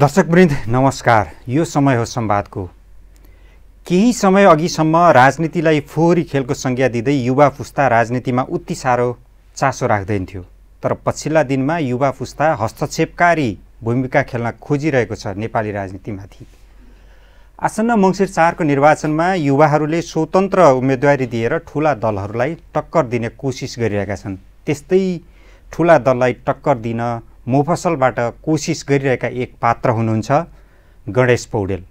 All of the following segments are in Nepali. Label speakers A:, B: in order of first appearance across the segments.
A: दर्शकवृन्द नमस्कार यो समय हो संवादको केही समय अघिसम्म राजनीतिलाई फोहोरी खेलको संज्ञा दिँदै युवा पुस्ता राजनीतिमा उति साह्रो चासो राख्दैनथ्यो तर पछिल्ला दिनमा युवा पुस्ता हस्तक्षेपकारी भूमिका खेल्न खोजिरहेको छ नेपाली राजनीतिमाथि आसन्न मङ्सिर चारको निर्वाचनमा युवाहरूले स्वतन्त्र उम्मेदवारी दिएर ठुला दलहरूलाई टक्कर दिने कोसिस गरिरहेका छन् त्यस्तै ठुला दललाई टक्कर दिन मोफसलबाट कोसिस गरिरहेका एक पात्र हुनुहुन्छ गणेश पौडेल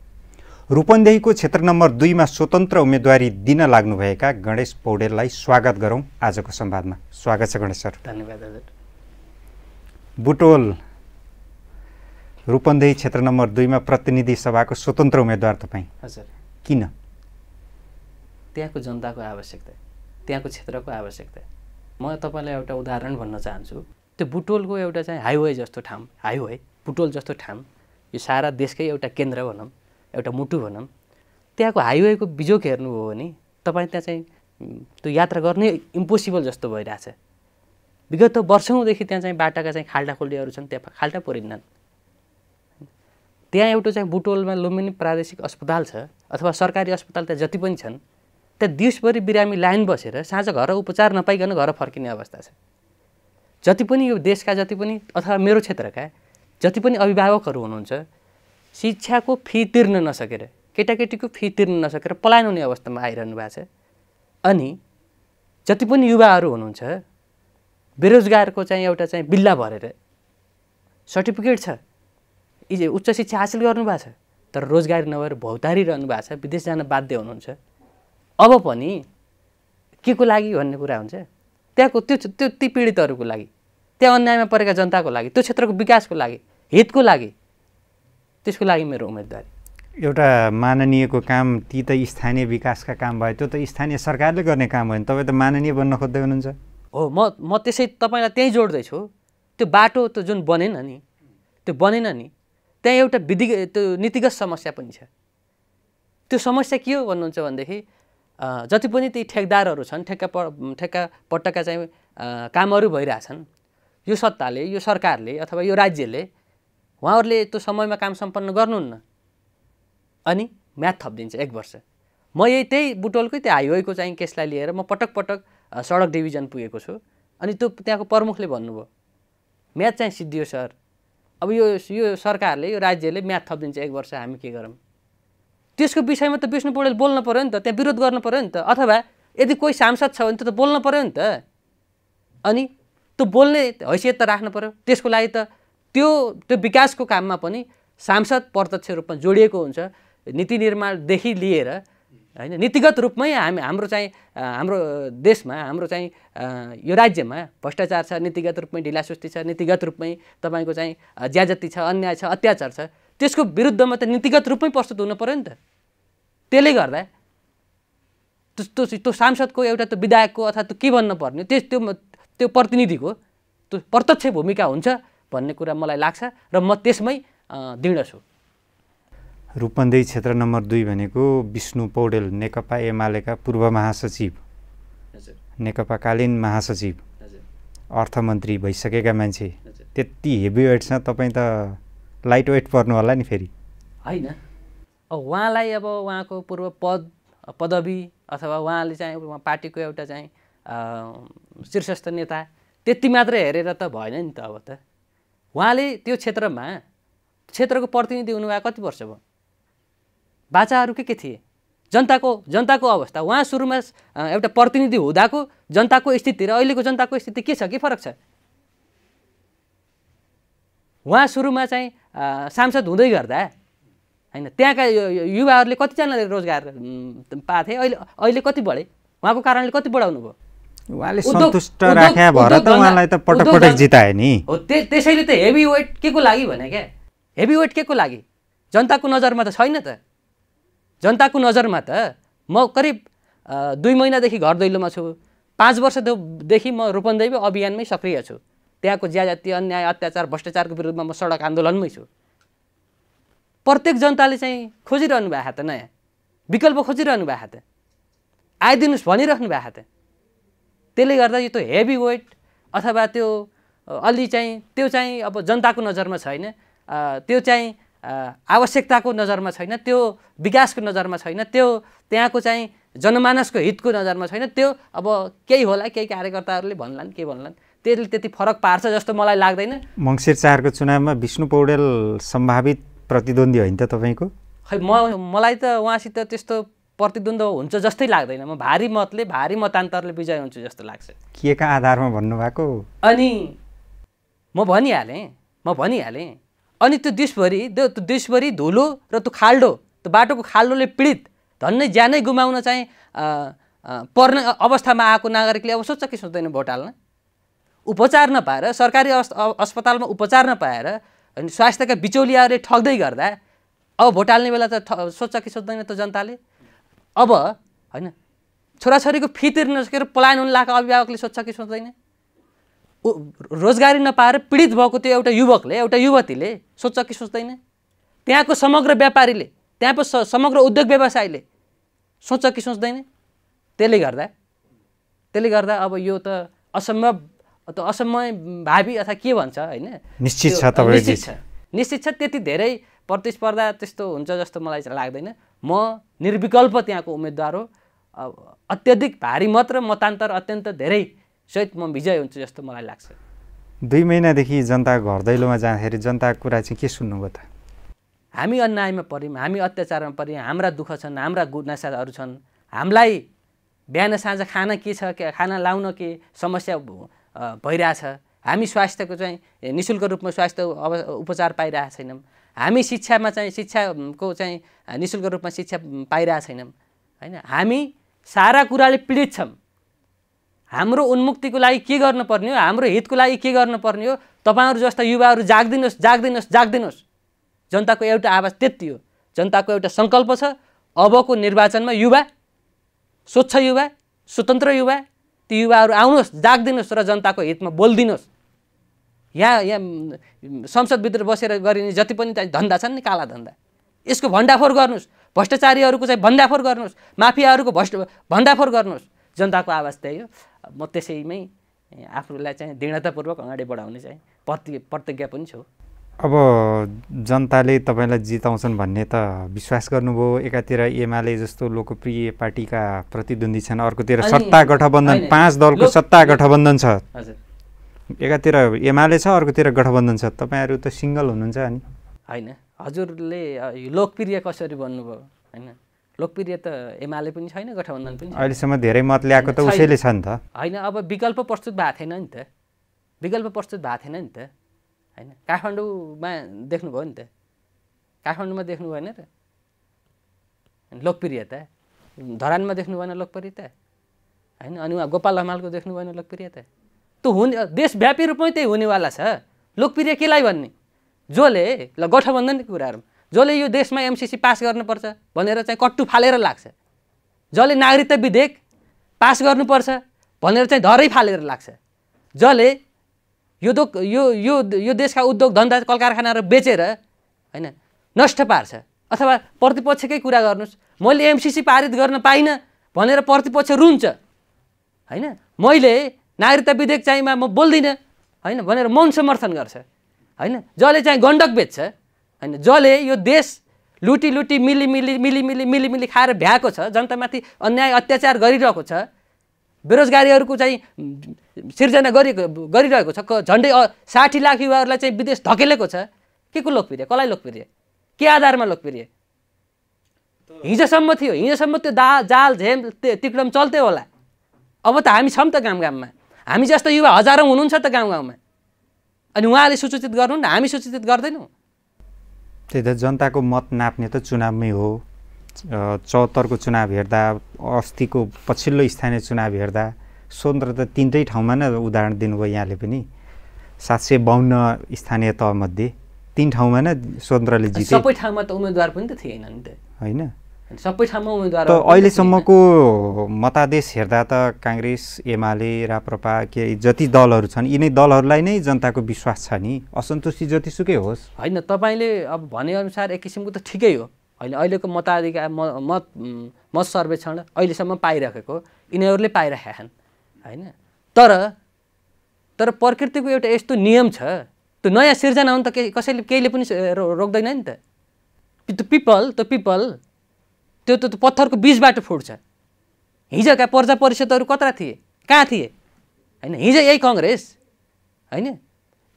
A: रूपन्देहीको क्षेत्र नम्बर दुईमा स्वतन्त्र उम्मेदवारी दिन लाग्नुभएका गणेश पौडेललाई स्वागत गरौँ आजको संवादमा स्वागत छ गणेश सर धन्यवाद हजुर बुटोल रूपन्देही क्षेत्र नम्बर दुईमा प्रतिनिधि सभाको स्वतन्त्र उम्मेद्वार तपाईँ हजुर किन
B: त्यहाँको जनताको आवश्यकता त्यहाँको क्षेत्रको आवश्यकता म तपाईँलाई एउटा उदाहरण भन्न चाहन्छु त्यो बुटोलको एउटा चाहिँ हाइवे जस्तो ठाउँ हाइवे बुटोल जस्तो ठाउँ यो सारा देशकै एउटा केन्द्र भनौँ एउटा मुटु भनौँ त्यहाँको हाइवेको बिजोक हेर्नुभयो भने तपाईँ त्यहाँ चाहिँ त्यो यात्रा गर्नै इम्पोसिबल जस्तो भइरहेछ विगत वर्षौँदेखि त्यहाँ चाहिँ बाटाका चाहिँ खाल्टा खोल्डीहरू छन् त्यहाँ खाल्टा परिन्नन् त्यहाँ एउटा चाहिँ बुटोलमा लुम्बिनी प्रादेशिक अस्पताल छ अथवा सरकारी अस्पताल त्यहाँ जति पनि छन् त्यहाँ दिउँसभरि बिरामी लाइन बसेर साँझ घर उपचार नपाइकन घर फर्किने अवस्था छ जति पनि यो देशका जति पनि अथवा मेरो क्षेत्रका जति पनि अभिभावकहरू हुनुहुन्छ शिक्षाको फी तिर्न नसकेर केटाकेटीको फी तिर्न नसकेर पलायन हुने अवस्थामा आइरहनु भएको छ अनि जति पनि युवाहरू हुनुहुन्छ बेरोजगारको चाहिँ एउटा चाहिँ बिल्ला भरेर सर्टिफिकेट छ इज उच्च शिक्षा हासिल गर्नुभएको छ तर रोजगारी नभएर भौतारी रहनु भएको छ विदेश जान बाध्य हुनुहुन्छ अब पनि के को लागि भन्ने कुरा हुन्छ त्यहाँको त्यो त्यो ती पीडितहरूको लागि त्यहाँ अन्यायमा परेका जनताको लागि त्यो क्षेत्रको विकासको लागि हितको लागि त्यसको लागि मेरो उम्मेदवारी
A: एउटा माननीयको काम ती त स्थानीय विकासका काम भयो त्यो त स्थानीय सरकारले गर्ने काम भयो नि तपाईँ त माननीय बन्न खोज्दै हुनुहुन्छ
B: हो म म त्यसै तपाईँलाई त्यहीँ जोड्दैछु त्यो बाटो त जुन बनेन नि त्यो बनेन नि त्यहाँ एउटा विधि त्यो नीतिगत समस्या पनि छ त्यो समस्या के हो भन्नुहुन्छ भनेदेखि जति पनि ती ठेकदारहरू छन् ठेक्का प ठेक्का पट्टका चाहिँ कामहरू भइरहेछन् यो सत्ताले यो सरकारले अथवा यो राज्यले उहाँहरूले त्यो समयमा काम सम्पन्न गर्नुहुन्न अनि म्याथ थपिदिन्छ एक वर्ष म यही त्यही बुटोलकै त्यो हाइवेको चाहिँ केसलाई लिएर म पटक पटक सडक डिभिजन पुगेको छु अनि त्यो त्यहाँको प्रमुखले भन्नुभयो म्याथ चाहिँ सिद्धियो सर अब यो यो सरकारले यो राज्यले म्याथ थपिदिन्छ एक वर्ष हामी के गरौँ त्यसको विषयमा त विष्णु पौडेल बोल्नु पऱ्यो नि त त्यहाँ विरोध गर्नु पऱ्यो नि त अथवा यदि कोही सांसद छ भने त बोल्नु पऱ्यो नि त अनि त्यो बोल्ने हैसियत त राख्नु पऱ्यो त्यसको लागि त त्यो त्यो विकासको काममा पनि सांसद प्रत्यक्ष रूपमा जोडिएको हुन्छ नीति निर्माणदेखि लिएर होइन नीतिगत रूपमै हामी हाम्रो चाहिँ हाम्रो देशमा हाम्रो चाहिँ यो राज्यमा भ्रष्टाचार छ नीतिगत रूपमै ढिलासुस्ती छ नीतिगत रूपमै तपाईँको चाहिँ ज्याजति छ अन्याय छ अत्याचार छ त्यसको विरुद्धमा त नीतिगत रूपमै प्रस्तुत हुनु पऱ्यो नि त त्यसले गर्दा त्यो त्यो सांसदको एउटा त विधायकको अथवा त्यो के भन्नु पर्ने त्यस त्यो त्यो प्रतिनिधिको त्यो प्रत्यक्ष भूमिका हुन्छ भन्ने कुरा मलाई लाग्छ र म त्यसमै दृढ छु
A: रूपन्देही क्षेत्र नम्बर दुई भनेको विष्णु पौडेल नेकपा एमालेका पूर्व महासचिव नेकपाकालीन महासचिव अर्थमन्त्री भइसकेका मान्छे त्यति हेभी वेटसँग तपाईँ त लाइट वेट पर्नु होला नि फेरि होइन
B: उहाँलाई अब उहाँको पूर्व पद पदवी अथवा उहाँले चाहिँ पार्टीको एउटा चाहिँ शीर्षस्थ नेता त्यति मात्र हेरेर त भएन नि त अब त उहाँले त्यो क्षेत्रमा क्षेत्रको प्रतिनिधि हुनुभएको कति वर्ष भयो बाचाहरू के के थिए जनताको जनताको अवस्था उहाँ सुरुमा एउटा प्रतिनिधि हुँदाको जनताको स्थिति र अहिलेको जनताको स्थिति के छ के फरक छ उहाँ सुरुमा चाहिँ सांसद हुँदै गर्दा होइन त्यहाँका युवाहरूले कतिजनाले रोजगार पाएको थिए अहिले अहिले कति बढे उहाँको कारणले कति बढाउनु भयो उहाँले सन्तुष्ट राख्या भएर त उहाँलाई त पटक पटक
A: जिताए नि हो
B: त्यसैले त हेभी वेट के को लागि भने क्या हेभी वेट के को लागि जनताको नजरमा त छैन त जनताको नजरमा त म करिब दुई महिनादेखि घर दैलोमा छु पाँच वर्षदेखि म रूपन्देवी अभियानमै सक्रिय छु त्यहाँको ज्याजातीय अन्याय अत्याचार भ्रष्टाचारको विरुद्धमा म सडक आन्दोलनमै छु प्रत्येक जनताले चाहिँ खोजिरहनु भएको त नयाँ विकल्प खोजिरहनु भएको त आइदिनुहोस् भनिराख्नु भएको त त्यसले गर्दा यो त हेभी वेट अथवा त्यो अलि चाहिँ त्यो चाहिँ अब जनताको नजरमा छैन त्यो चाहिँ आवश्यकताको नजरमा छैन त्यो विकासको नजरमा छैन त्यो त्यहाँको चाहिँ जनमानसको हितको नजरमा छैन त्यो अब केही होला केही कार्यकर्ताहरूले भन्लान् के भन्लान् त्यसले त्यति फरक पार्छ जस्तो मलाई लाग्दैन
A: मङ्सिर चारको चुनावमा विष्णु पौडेल सम्भावित प्रतिद्वन्दी होइन त तपाईँको
B: खै म मलाई त उहाँसित त्यस्तो प्रतिद्वन्द हुन्छ जस्तै लाग्दैन म भारी मतले भारी मतान्तरले विजय हुन्छु जस्तो लाग्छ
A: के का आधारमा भन्नुभएको
B: अनि म भनिहालेँ म भनिहालेँ अनि त्यो देशभरि त्यो देशभरि धुलो र त्यो खाल्डो त्यो बाटोको खाल्डोले पीडित धन्नै ज्यानै गुमाउन चाहिँ पर्ने अवस्थामा आएको नागरिकले अब सोच्छ कि सोच्दैन भोट हाल्न उपचार नपाएर सरकारी अस्पतालमा उपचार नपाएर अनि स्वास्थ्यका बिचौलियाहरूले ठग्दै गर्दा अब भोट हाल्ने बेला त सोध्छ कि सोच्दैन त जनताले अब होइन छोराछोरीको फी तिर्न नसकेर पलायन हुन लागेको अभिभावकले सोध्छ कि ऊ रोजगारी नपाएर पीडित भएको त्यो एउटा युवकले एउटा युवतीले सोध्छ कि सोच्दैन त्यहाँको समग्र व्यापारीले त्यहाँको समग्र उद्योग व्यवसायले सोच्छ कि सोच्दैन त्यसले गर्दा त्यसले गर्दा अब यो त असम्भव त्यो असमय भावी अथवा के भन्छ होइन निश्चित छ निश्चित छ निश्चित छ त्यति धेरै प्रतिस्पर्धा त्यस्तो हुन्छ जस्तो मलाई लाग्दैन म निर्विकल्प त्यहाँको उम्मेद्वार हो अत्यधिक भारी मत र मतान्तर अत्यन्त धेरै सहित म विजय हुन्छु जस्तो मलाई लाग्छ
A: दुई महिनादेखि जनता घर दैलोमा जाँदाखेरि जनताको कुरा चाहिँ के सुन्नुभयो त
B: हामी अन्यायमा पऱ्यौँ हामी अत्याचारमा पऱ्यौँ हाम्रा दुःख छन् हाम्रा गुनासाहरू छन् हामीलाई बिहान साँझ खाना के छ खाना लाउन के समस्या भइरहेछ हामी स्वास्थ्यको चाहिँ नि शुल्क रूपमा स्वास्थ्य अब उपचार पाइरहेका छैनौँ हामी शिक्षामा चाहिँ शिक्षाको चाहिँ निशुल्क शुल्क रूपमा शिक्षा पाइरहेका छैनौँ होइन हामी सारा कुराले पीडित छौँ हाम्रो उन्मुक्तिको लागि के गर्नुपर्ने हो हाम्रो हितको लागि के गर्नुपर्ने हो तपाईँहरू जस्ता युवाहरू जागिदिनुहोस् जागिदिनुहोस् जागिदिनुहोस् जनताको एउटा आवाज त्यति हो जनताको एउटा सङ्कल्प छ अबको निर्वाचनमा युवा स्वच्छ युवा स्वतन्त्र युवा त्यो युवाहरू आउनुहोस् जागिदिनुहोस् र जनताको हितमा बोलिदिनुहोस् यहाँ यहाँ संसदभित्र बसेर गरिने जति पनि त्यहाँ धन्दा छन् नि काला धन्दा यसको भण्डाफोर गर्नुहोस् भ्रष्टाचारीहरूको चाहिँ भण्डाफोर गर्नुहोस् माफियाहरूको भ्रष्ट भण्डाफोर गर्नुहोस् जनताको आवाज त्यही हो म त्यसैमै आफूलाई चाहिँ दृढतापूर्वक अगाडि बढाउने चाहिँ प्रति प्रतिज्ञा पनि छु
A: अब जनताले तपाईँलाई जिताउँछन् भन्ने त विश्वास गर्नुभयो एकातिर एमाले जस्तो लोकप्रिय पार्टीका प्रतिद्वन्दी छन् अर्कोतिर सत्ता गठबन्धन पाँच दलको सत्ता गठबन्धन छ एकातिर एमाले छ अर्कोतिर गठबन्धन छ तपाईँहरू त सिङ्गल हुनुहुन्छ अनि
B: होइन हजुरले लोकप्रिय कसरी भन्नुभयो होइन लोकप्रिय त एमाले पनि छैन गठबन्धन पनि अहिलेसम्म
A: धेरै मत ल्याएको त उसैले छ नि त
B: होइन अब विकल्प प्रस्तुत भएको थिएन नि त विकल्प प्रस्तुत भएको थिएन नि त होइन काठमाडौँमा देख्नुभयो नि त काठमाडौँमा देख्नु भएन र लोकप्रियता धरानमा देख्नु भएन लोकप्रियता होइन अनि उहाँ गोपाल हमालको देख्नु भएन लोकप्रियता त्यो हुने देशव्यापी रूपमै त्यही हुनेवाला छ लोकप्रिय केलाई भन्ने जसले ल गठबन्धनको कुराहरू जसले यो देशमा एमसिसी पास गर्नुपर्छ भनेर चाहिँ कट्टु फालेर लाग्छ जसले नागरिकता विधेयक पास गर्नुपर्छ भनेर चाहिँ धरै फालेर लाग्छ जसले यो दो यो यो यो देशका उद्योग धन्दा कल कारखानाहरू बेचेर होइन नष्ट पार्छ अथवा प्रतिपक्षकै कुरा गर्नुहोस् मैले एमसिसी पारित गर्न पाइनँ भनेर प्रतिपक्ष रुन्छ होइन मैले नागरिकता विधेयक चाहिँमा म बोल्दिनँ होइन भनेर मौन समर्थन गर्छ होइन जसले चाहिँ गण्डक बेच्छ होइन जसले यो देश लुटी लुटी मिली मिली मिली मिली मिली मिली खाएर भ्याएको छ जनतामाथि अन्याय अत्याचार गरिरहेको छ बेरोजगारीहरूको चाहिँ सिर्जना गरि गरिरहेको छ झन्डै साठी लाख युवाहरूलाई चाहिँ विदेश धकेलेको छ के को लोकप्रिय कसलाई लोकप्रिय के आधारमा लोकप्रिय हिजोसम्म थियो हिजोसम्म त्यो दा जाल झेम तिक्रम चल्थ्यो होला अब त हामी छौँ त गाउँ गाउँमा हामी जस्तो युवा हजारौँ हुनुहुन्छ त गाउँ गाउँमा अनि उहाँले सूचित गर्नु हामी सूचित गर्दैनौँ
A: त्यही त जनताको मत नाप्ने त चुनावमै हो चौहत्तरको चुनाव हेर्दा अस्तिको पछिल्लो स्थानीय चुनाव हेर्दा स्वतन्त्र त तिनटै ठाउँमा नै उदाहरण दिनुभयो यहाँले पनि सात सय बाहन्न स्थानीय तहमध्ये तिन ठाउँमा नै स्वतन्त्रले जिते सबै
B: ठाउँमा त उम्मेदवार पनि त थिएन नि त होइन सबै ठाउँमा उम्मेदवार त अहिलेसम्मको
A: मतादेश हेर्दा त काङ्ग्रेस एमाले राप्रपा के जति दलहरू छन् यिनै दलहरूलाई नै जनताको विश्वास छ नि असन्तुष्टि जतिसुकै होस्
B: होइन तपाईँले अब भनेअनुसार एक किसिमको त ठिकै हो अहिले अहिलेको मताधिकार मत मत सर्वेक्षण अहिलेसम्म पाइराखेको यिनीहरूले पाइरहेका छन् होइन तर तर प्रकृतिको एउटा यस्तो नियम छ त्यो नयाँ सिर्जना हो त के कसैले केहीले पनि रोक्दैन नि त त्यो पिपल त्यो पिपल त्यो त पत्थरको बिचबाट फुट्छ हिजोका प्रजा परिषदहरू कत्रा थिए कहाँ थिए होइन हिजो यही कङ्ग्रेस होइन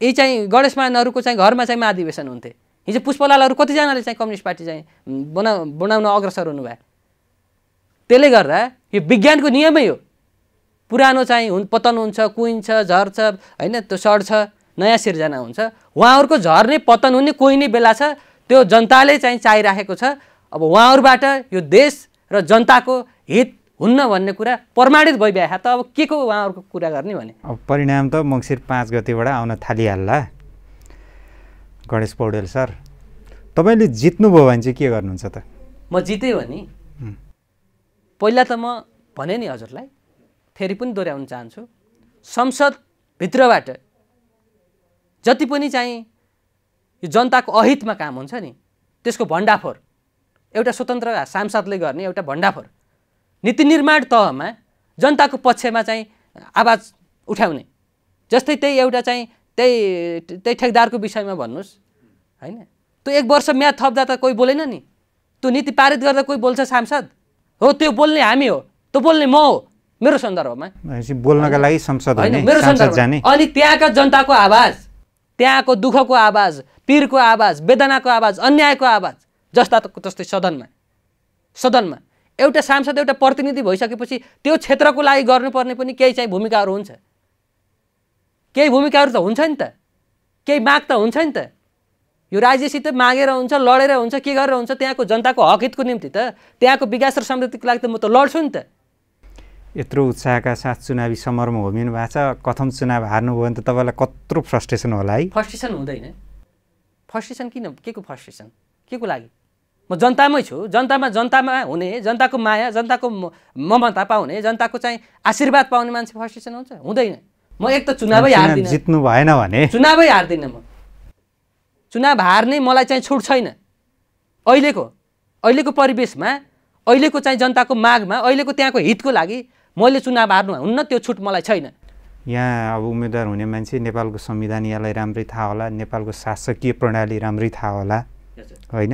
B: यही चाहिँ गणेश चाहिँ घरमा चाहिँ महाधिवेशन हुन्थे हिजो पुष्पलालहरू कतिजनाले चाहिँ कम्युनिस्ट पार्टी चाहिँ बना बनाउन अग्रसर हुनुभयो त्यसले गर्दा यो विज्ञानको नियमै हो पुरानो चाहिँ हुन् पतन हुन्छ कुहिन्छ झर्छ होइन त्यो सड्छ नयाँ सिर्जना हुन्छ उहाँहरूको झर्ने पतन हुने कोइने बेला छ त्यो जनताले चाहिँ चाहिराखेको छ अब उहाँहरूबाट यो देश र जनताको हित हुन्न भन्ने कुरा प्रमाणित भइरहेको त अब के को उहाँहरूको कुरा गर्ने भने
A: अब परिणाम त मङ्सिर पाँच गतिबाट आउन थालिहाल्ला गणेश पौडेल सर तपाईँले जित्नुभयो भने चाहिँ के गर्नुहुन्छ त
B: म जितेँ भने पहिला त म भने नि हजुरलाई फेरि पनि दोहोऱ्याउन चाहन्छु संसदभित्रबाट जति पनि चाहिँ यो जनताको अहितमा काम हुन्छ नि त्यसको भण्डाफोर एउटा स्वतन्त्र सांसदले गर्ने एउटा भण्डाफोर नीति निर्माण तहमा जनताको पक्षमा चाहिँ आवाज उठाउने जस्तै त्यही एउटा चाहिँ त्यही त्यही ठेकदारको विषयमा भन्नुहोस् होइन त्यो एक वर्ष म्याद थप्दा त कोही बोलेन नि त्यो नीति पारित गर्दा कोही बोल्छ सांसद हो त्यो बोल्ने हामी हो त्यो बोल्ने म हो मेरो सन्दर्भमा
A: बोल्नका लागि संसद होइन मेरो सन्दर्भ अनि
B: त्यहाँका जनताको आवाज त्यहाँको दुःखको आवाज पिरको आवाज वेदनाको आवाज अन्यायको आवाज जस्ता जस्तै सदनमा सदनमा एउटा सांसद एउटा प्रतिनिधि भइसकेपछि त्यो क्षेत्रको लागि गर्नुपर्ने पनि केही चाहिँ भूमिकाहरू हुन्छ केही भूमिकाहरू त हुन्छ नि त केही माग त हुन्छ नि त यो राज्यसित मागेर हुन्छ लडेर हुन्छ के गरेर हुन्छ त्यहाँको जनताको हितको निम्ति त त्यहाँको विकास र समृद्धिको लागि त म त लड्छु नि त
A: यत्रो उत्साहका साथ चुनावी समरमा होमिनु भएको छ कथम चुनाव हार्नुभयो भने त तपाईँलाई कत्रो फ्रस्ट्रेसन होला है
B: फ्रस्ट्रेसन हुँदैन फ्रस्ट्रेसन किन के को फ्रस्ट्रेसन के को लागि म जनतामै छु जनतामा जनतामा हुने जनताको माया जनताको ममता पाउने जनताको चाहिँ आशीर्वाद पाउने मान्छे फ्रस्ट्रेसन हुन्छ हुँदैन म एक त चुनावै हार्दिनँ
A: जित्नु भएन भने चुनावै हार्दिनँ
B: म चुनाव हार्ने मलाई चाहिँ छुट छैन अहिलेको अहिलेको परिवेशमा अहिलेको चाहिँ जनताको मागमा अहिलेको त्यहाँको हितको लागि मैले चुनाव हार्नु हुन्न त्यो छुट मलाई छैन
A: यहाँ अब उम्मेदवार हुने मान्छे नेपालको संविधान यहाँलाई राम्रै थाहा होला नेपालको शासकीय प्रणाली राम्रै थाहा होला होइन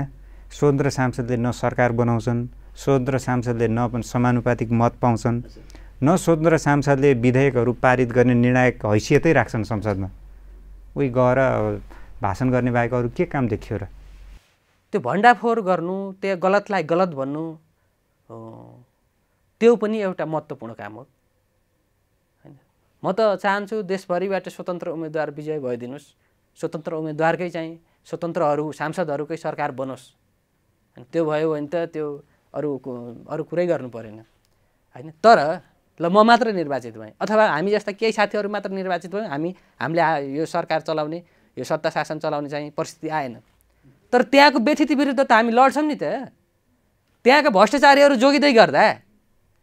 A: स्वतन्त्र सांसदले न सरकार बनाउँछन् स्वतन्त्र सांसदले न समानुपातिक मत पाउँछन् न स्वतन्त्र सांसदले विधेयकहरू पारित गर्ने निर्णायक हैसियतै राख्छन् संसदमा उही गएर भाषण गर्ने बाहेक अरू के काम देखियो र
B: त्यो भण्डाफोर गर्नु त्यो गलतलाई गलत भन्नु त्यो पनि एउटा महत्त्वपूर्ण काम हो होइन म त चाहन्छु देशभरिबाट स्वतन्त्र उम्मेद्वार विजय भइदिनुहोस् स्वतन्त्र उम्मेद्वारकै चाहिँ स्वतन्त्रहरू सांसदहरूकै सरकार बनोस् त्यो भयो भने त त्यो अरू अरू कुरै गर्नु परेन होइन तर ल म मात्र निर्वाचित भएँ अथवा हामी जस्ता केही साथीहरू मात्र निर्वाचित भयौँ हामी हामीले यो सरकार चलाउने यो सत्ता शासन चलाउने चाहिँ परिस्थिति आएन तर त्यहाँको व्यथिति विरुद्ध त हामी लड्छौँ नि त त्यहाँका भ्रष्टाचारीहरू जोगिँदै गर्दा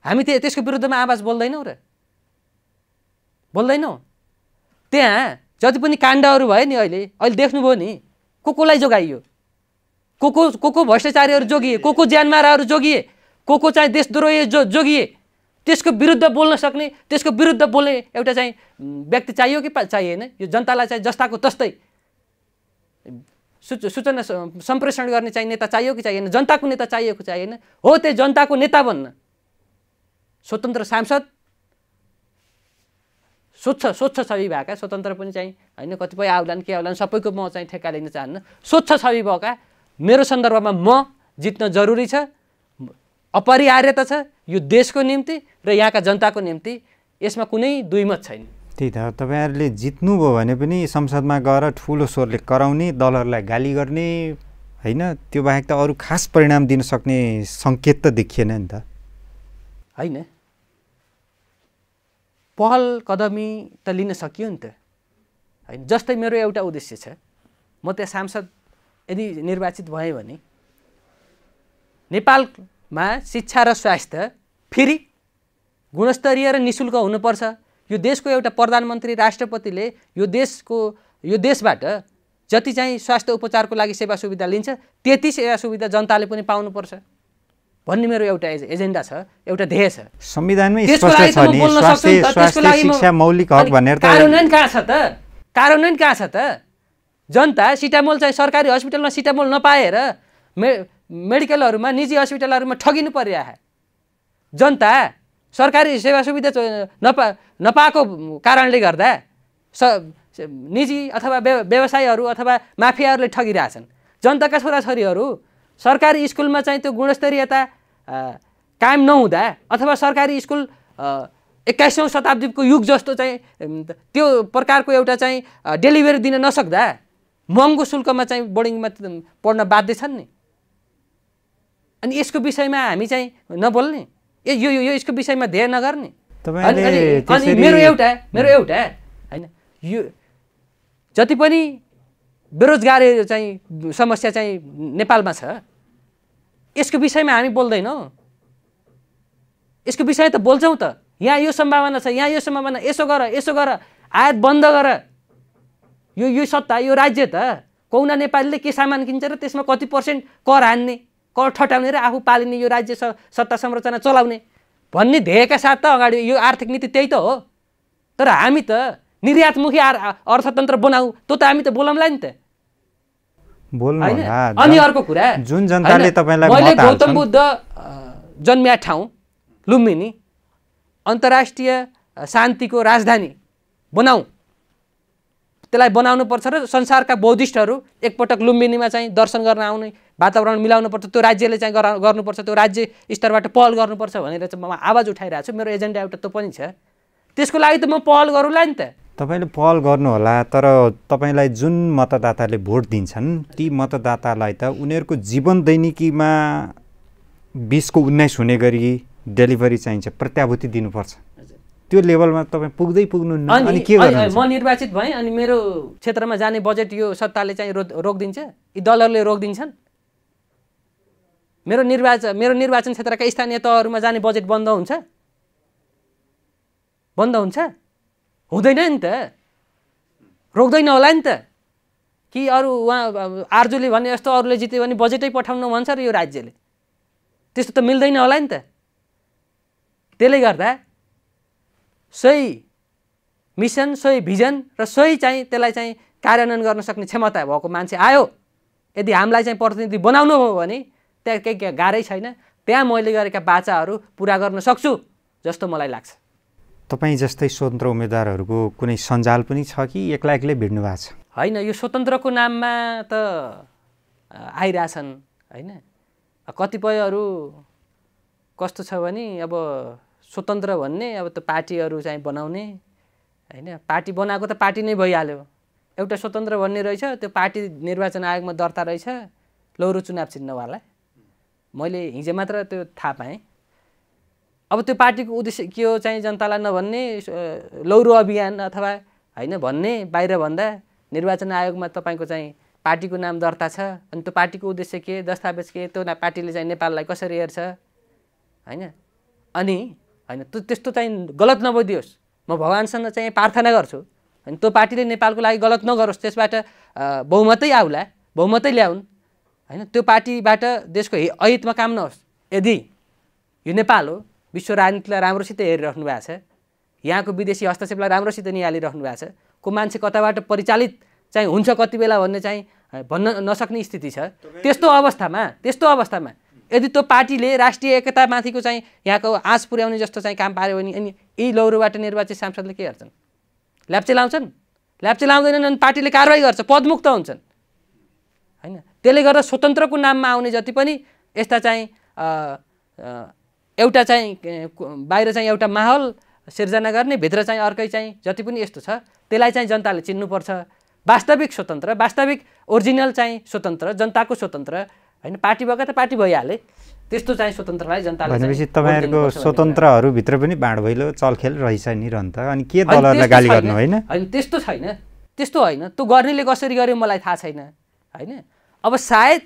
B: हामी त्यो त्यसको विरुद्धमा आवाज बोल्दैनौँ र बोल्दैनौँ त्यहाँ जति पनि काण्डहरू भयो नि अहिले अहिले देख्नुभयो नि को कोलाई जोगाइयो को को को को भ्रष्टाचारीहरू जोगिए को को ज्यानमाराहरू जोगिए को को चाहिँ देशद्रोही जो जोगिए त्यसको विरुद्ध बोल्न सक्ने त्यसको विरुद्ध बोल्ने एउटा चाहिँ व्यक्ति चाहियो कि चाहिएन यो जनतालाई चाहिँ जस्ताको तस्तै सूच सूचना सम्प्रेषण गर्ने चाहिँ नेता चाहियो कि चाहिएन जनताको नेता चाहिएको चाहिएन हो त्यही जनताको नेता भन्न स्वतन्त्र सांसद स्वच्छ स्वच्छ छवि भएका स्वतन्त्र पनि चाहिँ होइन कतिपय आउलान् के आउलान् सबैको म चाहिँ ठेक्का लिन चाहन्न स्वच्छ छवि भएका मेरो सन्दर्भमा म जित्न जरुरी छ अपरिहार्यता छ यो देशको निम्ति र यहाँका जनताको निम्ति यसमा कुनै दुईमत छैन
A: त्यही त तपाईँहरूले जित्नुभयो भने पनि संसदमा गएर ठुलो स्वरले कराउने दलहरूलाई गाली गर्ने होइन त्यो बाहेक त अरू खास परिणाम दिन सक्ने सङ्केत त देखिएन नि त
B: होइन पहल कदमी त लिन सकियो नि त होइन जस्तै मेरो एउटा उद्देश्य छ म त्यहाँ सांसद यदि निर्वाचित भएँ भने नेपालमा शिक्षा र स्वास्थ्य फेरि गुणस्तरीय र निशुल्क हुनुपर्छ यो देशको एउटा प्रधानमन्त्री राष्ट्रपतिले यो देशको यो देशबाट जति चाहिँ स्वास्थ्य उपचारको लागि सेवा सुविधा लिन्छ त्यति सेवा सुविधा जनताले पनि पाउनुपर्छ भन्ने मेरो एउटा एजेन्डा छ एउटा ध्येय छ
A: संविधानमै स्पष्ट छ नि स्वास्थ्य स्वास्थ्य शिक्षा मौलिक हक भनेर त कार्यान्वयन
B: कहाँ छ त नै कहाँ छ त जनता सिटामोल चाहिँ सरकारी हस्पिटलमा सिटामोल नपाएर मे मेडिकलहरूमा निजी हस्पिटलहरूमा ठगिनु परिरहेको जनता सरकारी सेवा सुविधा नपा नपाएको कारणले गर्दा स निजी अथवा व्यवसायहरू अथवा माफियाहरूले ठगिरहेछन् जनताका छोराछोरीहरू सरकारी स्कुलमा चाहिँ त्यो गुणस्तरीयता कायम नहुँदा अथवा सरकारी स्कुल एक्काइसौँ शताब्दीको युग जस्तो चाहिँ त्यो प्रकारको एउटा चाहिँ डेलिभरी दिन नसक्दा महँगो शुल्कमा चाहिँ बोर्डिङमा पढ्न बाध्य छन् नि अनि यसको विषयमा हामी चाहिँ नबोल्ने ए यो यो यसको विषयमा ध्येय नगर्ने
A: अनि मेरो एउटा मेरो
B: एउटा होइन यो जति पनि बेरोजगारी चाहिँ समस्या चाहिँ नेपालमा छ यसको विषयमा हामी बोल्दैनौँ यसको विषय त बोल्छौँ त यहाँ यो सम्भावना छ यहाँ यो सम्भावना यसो गर यसो गर आयात बन्द गर यो यो सत्ता यो राज्य त कौना नेपालीले के सामान किन्छ र त्यसमा कति पर्सेन्ट कर हान्ने कर ठटाउने र आफू पालिने यो राज्य सत्ता संरचना चलाउने भन्ने ध्येयका साथ त अगाडि यो आर्थिक नीति त्यही त हो तर हामी त निर्यातमुखी आर् अर्थतन्त्र बनाऊ त्यो त हामी त बोलाउँला नि त
A: अनि अर्को
B: कुरा जुन जनताले मैले गौतम बुद्ध जन्मिया ठाउँ लुम्बिनी अन्तर्राष्ट्रिय शान्तिको राजधानी बनाऊ त्यसलाई पर्छ र संसारका बौद्धिस्टहरू एकपटक लुम्बिनीमा चाहिँ दर्शन गर्न आउने वातावरण मिलाउनु पर्छ त्यो राज्यले चाहिँ गरा गर्नुपर्छ त्यो राज्य स्तरबाट पहल गर्नुपर्छ भनेर चाहिँ म आवाज उठाइरहेको छु मेरो एजेन्डा एउटा त्यो पनि छ त्यसको लागि त म पहल गरौँला नि त
A: तपाईँले पहल गर्नुहोला तर तपाईँलाई जुन मतदाताले भोट दिन्छन् ती मतदातालाई त उनीहरूको जीवन दैनिकीमा बिसको उन्नाइस हुने गरी डेलिभरी चाहिन्छ प्रत्याभूति दिनुपर्छ त्यो लेभलमा तपाईँ पुग्दै पुग्नु अनि के म
B: निर्वाचित भएँ अनि मेरो क्षेत्रमा जाने बजेट यो सत्ताले चाहिँ रो रोकिदिन्छ यी दलहरूले रोकिदिन्छन् मेरो निर्वाच मेरो निर्वाचन क्षेत्रका स्थानीय तहहरूमा जाने बजेट बन्द हुन्छ बन्द हुन्छ हुँदैन नि त रोक्दैन होला नि त कि अरू उहाँ आर्जुले भने जस्तो अरूले जित्यो भने बजेटै पठाउनु भन्छ र यो राज्यले त्यस्तो त मिल्दैन होला नि त त्यसले गर्दा सही मिसन सही भिजन र सही चाहिँ त्यसलाई चाहिँ कार्यान्वयन गर्न सक्ने क्षमता भएको मान्छे आयो यदि हामीलाई चाहिँ प्रतिनिधि बनाउनु हो भने त्यहाँ केही गाह्रै छैन त्यहाँ मैले गरेका बाचाहरू पुरा गर्न सक्छु जस्तो मलाई लाग्छ
A: तपाईँ जस्तै स्वतन्त्र उम्मेद्वारहरूको कुनै सञ्जाल पनि छ कि एक्लै एक्लै भिड्नु भएको छ
B: होइन यो स्वतन्त्रको नाममा त आइरहेछन् होइन कतिपयहरू कस्तो छ भने अब स्वतन्त्र भन्ने अब त्यो पार्टीहरू चाहिँ बनाउने होइन पार्टी बनाएको त पार्टी नै भइहाल्यो एउटा स्वतन्त्र भन्ने रहेछ त्यो पार्टी निर्वाचन आयोगमा दर्ता रहेछ लौरो चुनाव चिन्नवाला मैले हिजो मात्र त्यो थाहा पाएँ अब त्यो पार्टीको उद्देश्य के हो चाहिँ जनतालाई नभन्ने लौरो अभियान अथवा होइन भन्ने बाहिर भन्दा निर्वाचन आयोगमा तपाईँको चाहिँ पार्टीको नाम दर्ता छ अनि त्यो पार्टीको उद्देश्य के दस्तावेज के त्यो पार्टीले चाहिँ नेपाललाई कसरी हेर्छ होइन अनि होइन त्यो त्यस्तो चाहिँ गलत नबोदियोस् म भगवान्सँग चाहिँ प्रार्थना गर्छु होइन त्यो पार्टीले नेपालको लागि गलत नगरोस् त्यसबाट बहुमतै आउला बहुमतै ल्याउन् होइन त्यो पार्टीबाट देशको अहितमा काम नहोस् यदि यो नेपाल हो विश्व राजनीतिलाई राम्रोसित हेरिराख्नु भएको छ यहाँको विदेशी हस्तक्षेपलाई राम्रोसित निहालिराख्नु भएको छ को मान्छे कताबाट परिचालित चाहिँ हुन्छ कति बेला भन्ने चाहिँ भन्न नसक्ने स्थिति छ त्यस्तो अवस्थामा त्यस्तो अवस्थामा यदि त्यो पार्टीले राष्ट्रिय एकतामाथिको चाहिँ यहाँको आँस पुर्याउने जस्तो चाहिँ काम पाऱ्यो भने अनि यी लौरोबाट निर्वाचित सांसदले के गर्छन् ल्याप्चे लाउँछन् ल्याप्चे लाउँदैनन् अनि पार्टीले कारवाही गर्छ पदमुक्त हुन्छन् होइन त्यसले गर्दा स्वतन्त्रको नाममा आउने जति पनि यस्ता चाहिँ एउटा चाहिँ बाहिर चाहिँ एउटा माहौल सिर्जना गर्ने भित्र चाहिँ अर्कै चाहिँ जति पनि यस्तो छ त्यसलाई चाहिँ जनताले चिन्नुपर्छ वास्तविक स्वतन्त्र वास्तविक ओरिजिनल चाहिँ स्वतन्त्र जनताको स्वतन्त्र होइन पार्टी भएको त पार्टी भइहाले त्यस्तो चाहिँ स्वतन्त्रलाई जनताले भनेपछि तपाईँहरूको
A: स्वतन्त्रहरूभित्र पनि बाँड भैलो चलखेल रहेछ नि रहन्त अनि के दलहरूलाई गाली गर्नु होइन
B: होइन त्यस्तो छैन त्यस्तो होइन त्यो गर्नेले कसरी गर्यो मलाई थाहा छैन होइन अब सायद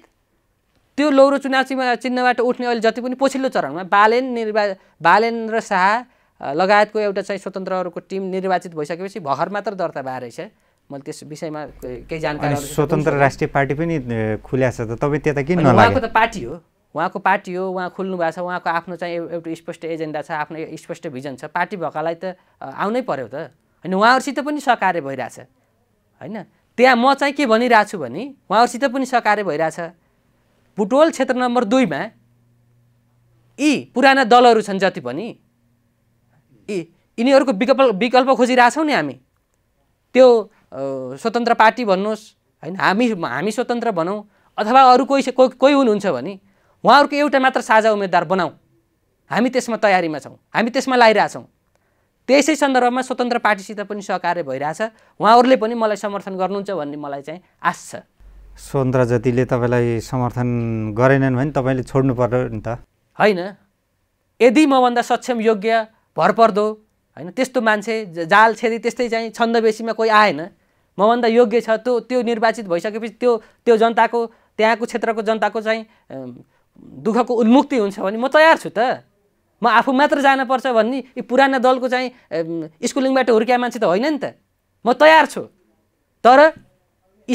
B: त्यो लौरो चुनाव चिन्हबाट उठ्ने अहिले जति पनि पछिल्लो चरणमा बालेन निर्वा बालेन र शाह लगायतको एउटा चाहिँ स्वतन्त्रहरूको टिम निर्वाचित भइसकेपछि भर्खर मात्र दर्ता भए रहेछ मैले त्यस विषयमा केही जानकारी स्वतन्त्र राष्ट्रिय
A: पार्टी पनि खुल्या छ त तपाईँ त्यता किन उहाँको त
B: पार्टी हो उहाँको पार्टी हो उहाँ खुल्नु भएको छ उहाँको आफ्नो चाहिँ एउटा स्पष्ट एजेन्डा छ आफ्नो स्पष्ट भिजन छ पार्टी भएकालाई त आउनै पर्यो त होइन उहाँहरूसित पनि सहकार्य भइरहेछ होइन त्यहाँ म चाहिँ के भनिरहेको छु भने उहाँहरूसित पनि सहकार्य भइरहेछ भुटोल क्षेत्र नम्बर दुईमा यी पुराना दलहरू छन् जति पनि यी यिनीहरूको विकल्प विकल्प खोजिरहेछौँ नि हामी त्यो स्वतन्त्र पार्टी भन्नुहोस् होइन हामी हामी स्वतन्त्र भनौँ अथवा अरू कोही कोही हुनुहुन्छ भने उहाँहरूको एउटा मात्र साझा उम्मेद्वार बनाऊ हामी त्यसमा तयारीमा छौँ हामी त्यसमा लगाइरहेछौँ त्यसै सन्दर्भमा स्वतन्त्र पार्टीसित पनि सहकार्य भइरहेछ उहाँहरूले पनि मलाई समर्थन गर्नुहुन्छ भन्ने मलाई चाहिँ आश छ
A: स्वतन्त्र जतिले तपाईँलाई समर्थन गरेनन् भने तपाईँले छोड्नु पर्यो नि त
B: होइन यदि मभन्दा सक्षम योग्य भरपर्दो होइन त्यस्तो मान्छे जाल छेदी त्यस्तै चाहिँ छन्दवेशीमा कोही आएन मभन्दा योग्य छ त्यो त्यो निर्वाचित भइसकेपछि त्यो त्यो जनताको त्यहाँको क्षेत्रको जनताको चाहिँ दुःखको उन्मुक्ति हुन्छ भने म तयार छु त म आफू मात्र जानुपर्छ भन्ने यी पुराना दलको चाहिँ स्कुलिङबाट हुर्किया मान्छे त होइन नि त म तयार छु तर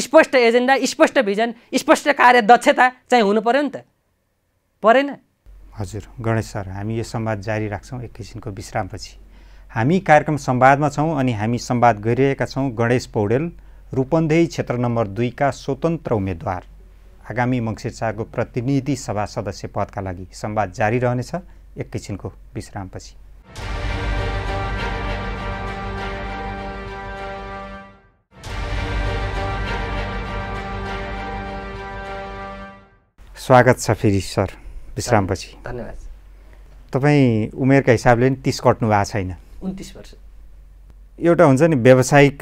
B: स्पष्ट एजेन्डा स्पष्ट भिजन स्पष्ट कार्य दक्षता चाहिँ हुनु पऱ्यो नि त परेन
A: हजुर गणेश सर हामी यो संवाद जारी राख्छौँ एकैछिनको विश्रामपछि हामी कार्यक्रम संवादमा छौँ अनि हामी संवाद गरिरहेका छौँ गणेश पौडेल रूपन्देही क्षेत्र नम्बर दुईका स्वतन्त्र उम्मेद्वार आगामी मङ्सिर चारको प्रतिनिधि सभा सदस्य पदका लागि संवाद जारी रहनेछ एकैछिनको विश्रामपछि स्वागत छ फेरि सर विश्रामपछि धन्यवाद तपाईँ उमेरका हिसाबले नि तिस कट्नु भएको छैन उन्तिस वर्ष एउटा हुन्छ नि व्यावसायिक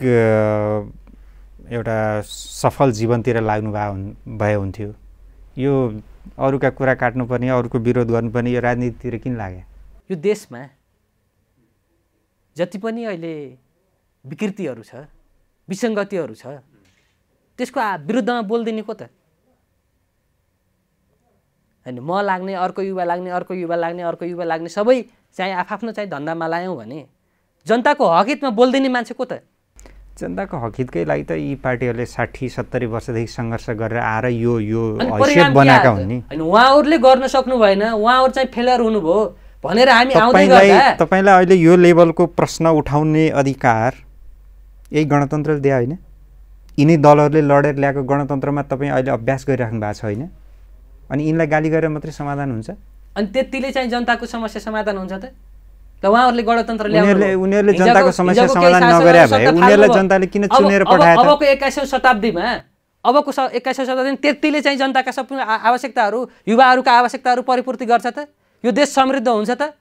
A: एउटा सफल जीवनतिर लाग्नु भए भए हुन्थ्यो यो अरूका कुरा काट्नुपर्ने अरूको विरोध गर्नुपर्ने यो राजनीतितिर किन लाग्यो
B: यो देशमा जति पनि अहिले विकृतिहरू छ विसङ्गतिहरू छ त्यसको विरुद्धमा बोलिदिने को त होइन म लाग्ने अर्को युवा लाग्ने अर्को युवा लाग्ने अर्को युवा लाग्ने सबै चाहिँ आफआफ्नो चाहिँ धन्दामा लायौँ भने जनताको हकितमा बोलिदिने मान्छे को त
A: जनताको हकितकै लागि त यी पार्टीहरूले साठी सत्तरी वर्षदेखि सङ्घर्ष गरेर आएर यो यो बनाएका हुन् होइन
B: उहाँहरूले गर्न सक्नु भएन उहाँहरू चाहिँ फेलर हुनुभयो भनेर हामी तपाईँलाई
A: तपाईँलाई अहिले यो लेभलको प्रश्न उठाउने अधिकार यही गणतन्त्रले दिए होइन यिनै दलहरूले लडेर ल्याएको गणतन्त्रमा तपाईँ अहिले अभ्यास गरिराख्नु भएको छ होइन अनि यिनलाई गाली गरेर मात्रै समाधान हुन्छ
B: अनि त्यतिले चाहिँ जनताको समस्या समाधान हुन्छ त ल उहाँहरूले गणतन्त्र ल्याउनु उनीहरूले जनताको समस्या समाधान नगरे भए उनीहरूलाई जनताले किन चुनेर पठाए अबको एक्काइसौँ शताब्दीमा अबको एक्काइसौँ शताब्दी त्यतिले चाहिँ जनताका सबै आवश्यकताहरू युवाहरूका आवश्यकताहरू परिपूर्ति गर्छ त यो देश समृद्ध हुन्छ त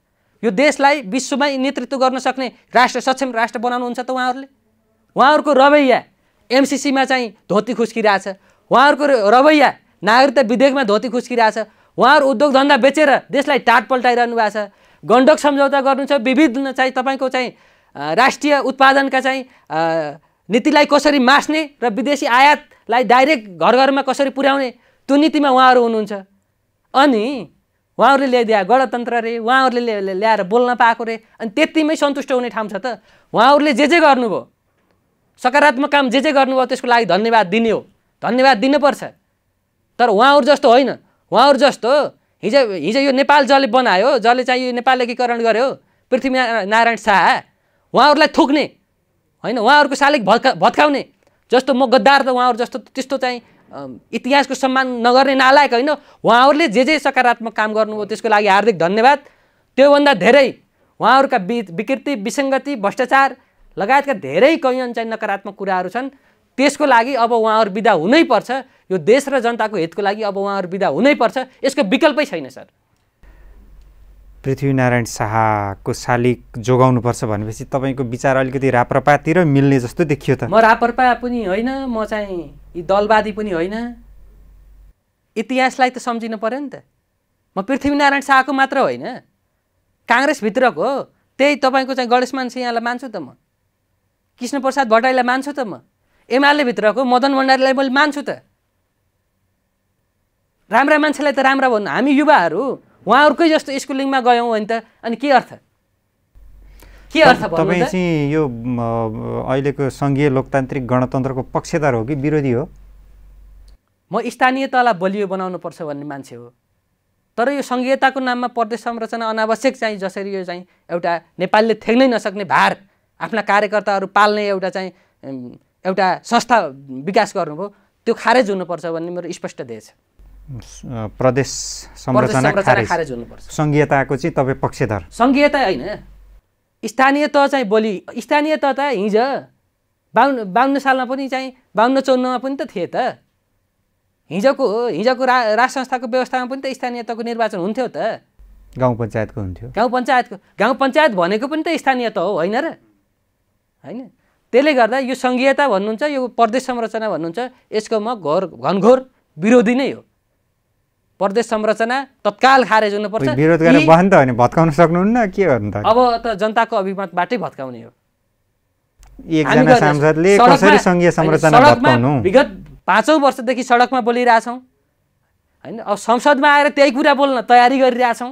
B: यो देशलाई विश्वमै नेतृत्व गर्न सक्ने राष्ट्र सक्षम राष्ट्र बनाउनुहुन्छ त उहाँहरूले उहाँहरूको रवैया एमसिसीमा चाहिँ धोती खुस्किरहेछ उहाँहरूको रवैया नागरिकता विधेयकमा धोती खुस्किरहेछ उहाँहरू उद्योग धन्दा बेचेर देशलाई टाट पल्टाइरहनु भएको छ गण्डक सम्झौता गर्नु छ विविध चाहिँ तपाईँको चाहिँ राष्ट्रिय उत्पादनका चाहिँ नीतिलाई कसरी मास्ने र विदेशी आयातलाई डाइरेक्ट घर घरमा कसरी पुर्याउने त्यो नीतिमा उहाँहरू हुनुहुन्छ अनि उहाँहरूले ल्याइदिए गणतन्त्र रे उहाँहरूले ल्याएर बोल्न पाएको रे अनि त्यतिमै सन्तुष्ट हुने ठाउँ छ त उहाँहरूले जे जे गर्नुभयो सकारात्मक काम जे जे गर्नुभयो त्यसको लागि धन्यवाद दिने हो धन्यवाद दिनुपर्छ तर उहाँहरू जस्तो होइन उहाँहरू जस्तो हिजो हिजो यो नेपाल जसले बनायो जसले चाहिँ यो नेपाल एकीकरण गर्यो नारायण शाह उहाँहरूलाई थुक्ने होइन उहाँहरूको सालिक भत्का भत्काउने जस्तो म गद्दार त उहाँहरू जस्तो त्यस्तो चाहिँ इतिहासको सम्मान नगर्ने नालायक होइन उहाँहरूले जे जे सकारात्मक काम गर्नुभयो त्यसको लागि हार्दिक धन्यवाद त्योभन्दा धेरै उहाँहरूका विकृति विसङ्गति भ्रष्टाचार लगायतका धेरै कैयन चाहिँ नकारात्मक कुराहरू छन् त्यसको लागि अब उहाँहरू विदा हुनैपर्छ यो देश र जनताको हितको लागि अब उहाँहरू विदा हुनैपर्छ यसको विकल्पै छैन सर
A: पृथ्वीनारायण शाहको शालिक जोगाउनुपर्छ भनेपछि तपाईँको विचार अलिकति राप्रपातिर मिल्ने जस्तो देखियो त म
B: रापरपा पनि होइन म चाहिँ यी दलवादी पनि होइन इतिहासलाई त सम्झिनु पऱ्यो नि त म पृथ्वीनारायण शाहको मात्र होइन काङ्ग्रेसभित्रको त्यही तपाईँको चाहिँ गणेशमान सिंहलाई मान्छु त म कृष्णप्रसाद भट्टराईलाई मान्छु त म एमाले भित्रको मदन भण्डारीलाई मैले मान्छु त राम्रा मान्छेलाई त राम्रा भन्नु हामी युवाहरू उहाँहरूकै जस्तो स्कुलिङमा गयौँ भने त अनि के अर्थ के अर्थ तपाईँ
A: चाहिँ यो अहिलेको सङ्घीय लोकतान्त्रिक गणतन्त्रको पक्षधार हो कि विरोधी हो
B: म स्थानीय तहलाई बलियो बनाउनुपर्छ भन्ने मान्छे हो तर यो सङ्घीयताको नाममा प्रदेश संरचना अनावश्यक चाहिँ जसरी यो चाहिँ एउटा नेपालले थ्याक्नै नसक्ने भार आफ्ना कार्यकर्ताहरू पाल्ने एउटा चाहिँ एउटा संस्था विकास गर्नुभयो त्यो खारेज हुनुपर्छ भन्ने मेरो स्पष्ट ध्येय छ
A: प्रदेश संरचना खारेज हुनुपर्छ सङ्घीयताको चाहिँ तपाईँ पक्षधर
B: सङ्घीयता होइन स्थानीय तह चाहिँ बोली स्थानीय तह त हिजो बाहन्न बाहन्न सालमा पनि चाहिँ बाहन्न चौन्नमा पनि त थिए त हिजोको हिजोको रा राज संस्थाको व्यवस्थामा पनि त स्थानीय तहको निर्वाचन हुन्थ्यो त
A: गाउँ पञ्चायतको हुन्थ्यो
B: गाउँ पञ्चायतको गाउँ पञ्चायत भनेको पनि त स्थानीय तह हो होइन र होइन त्यसले गर्दा यो सङ्घीयता भन्नुहुन्छ यो प्रदेश संरचना भन्नुहुन्छ यसको म घोर घनघोर विरोधी नै हो प्रदेश संरचना तत्काल खारेज हुनुपर्छ
A: भत्काउन सक्नुहुन्न के गर्नु त
B: अब त जनताको अभिमतबाटै भत्काउने हो विगत पाँचौँ वर्षदेखि सडकमा बोलिरहेछौँ होइन अब संसदमा आएर त्यही कुरा बोल्न तयारी गरिरहेछौँ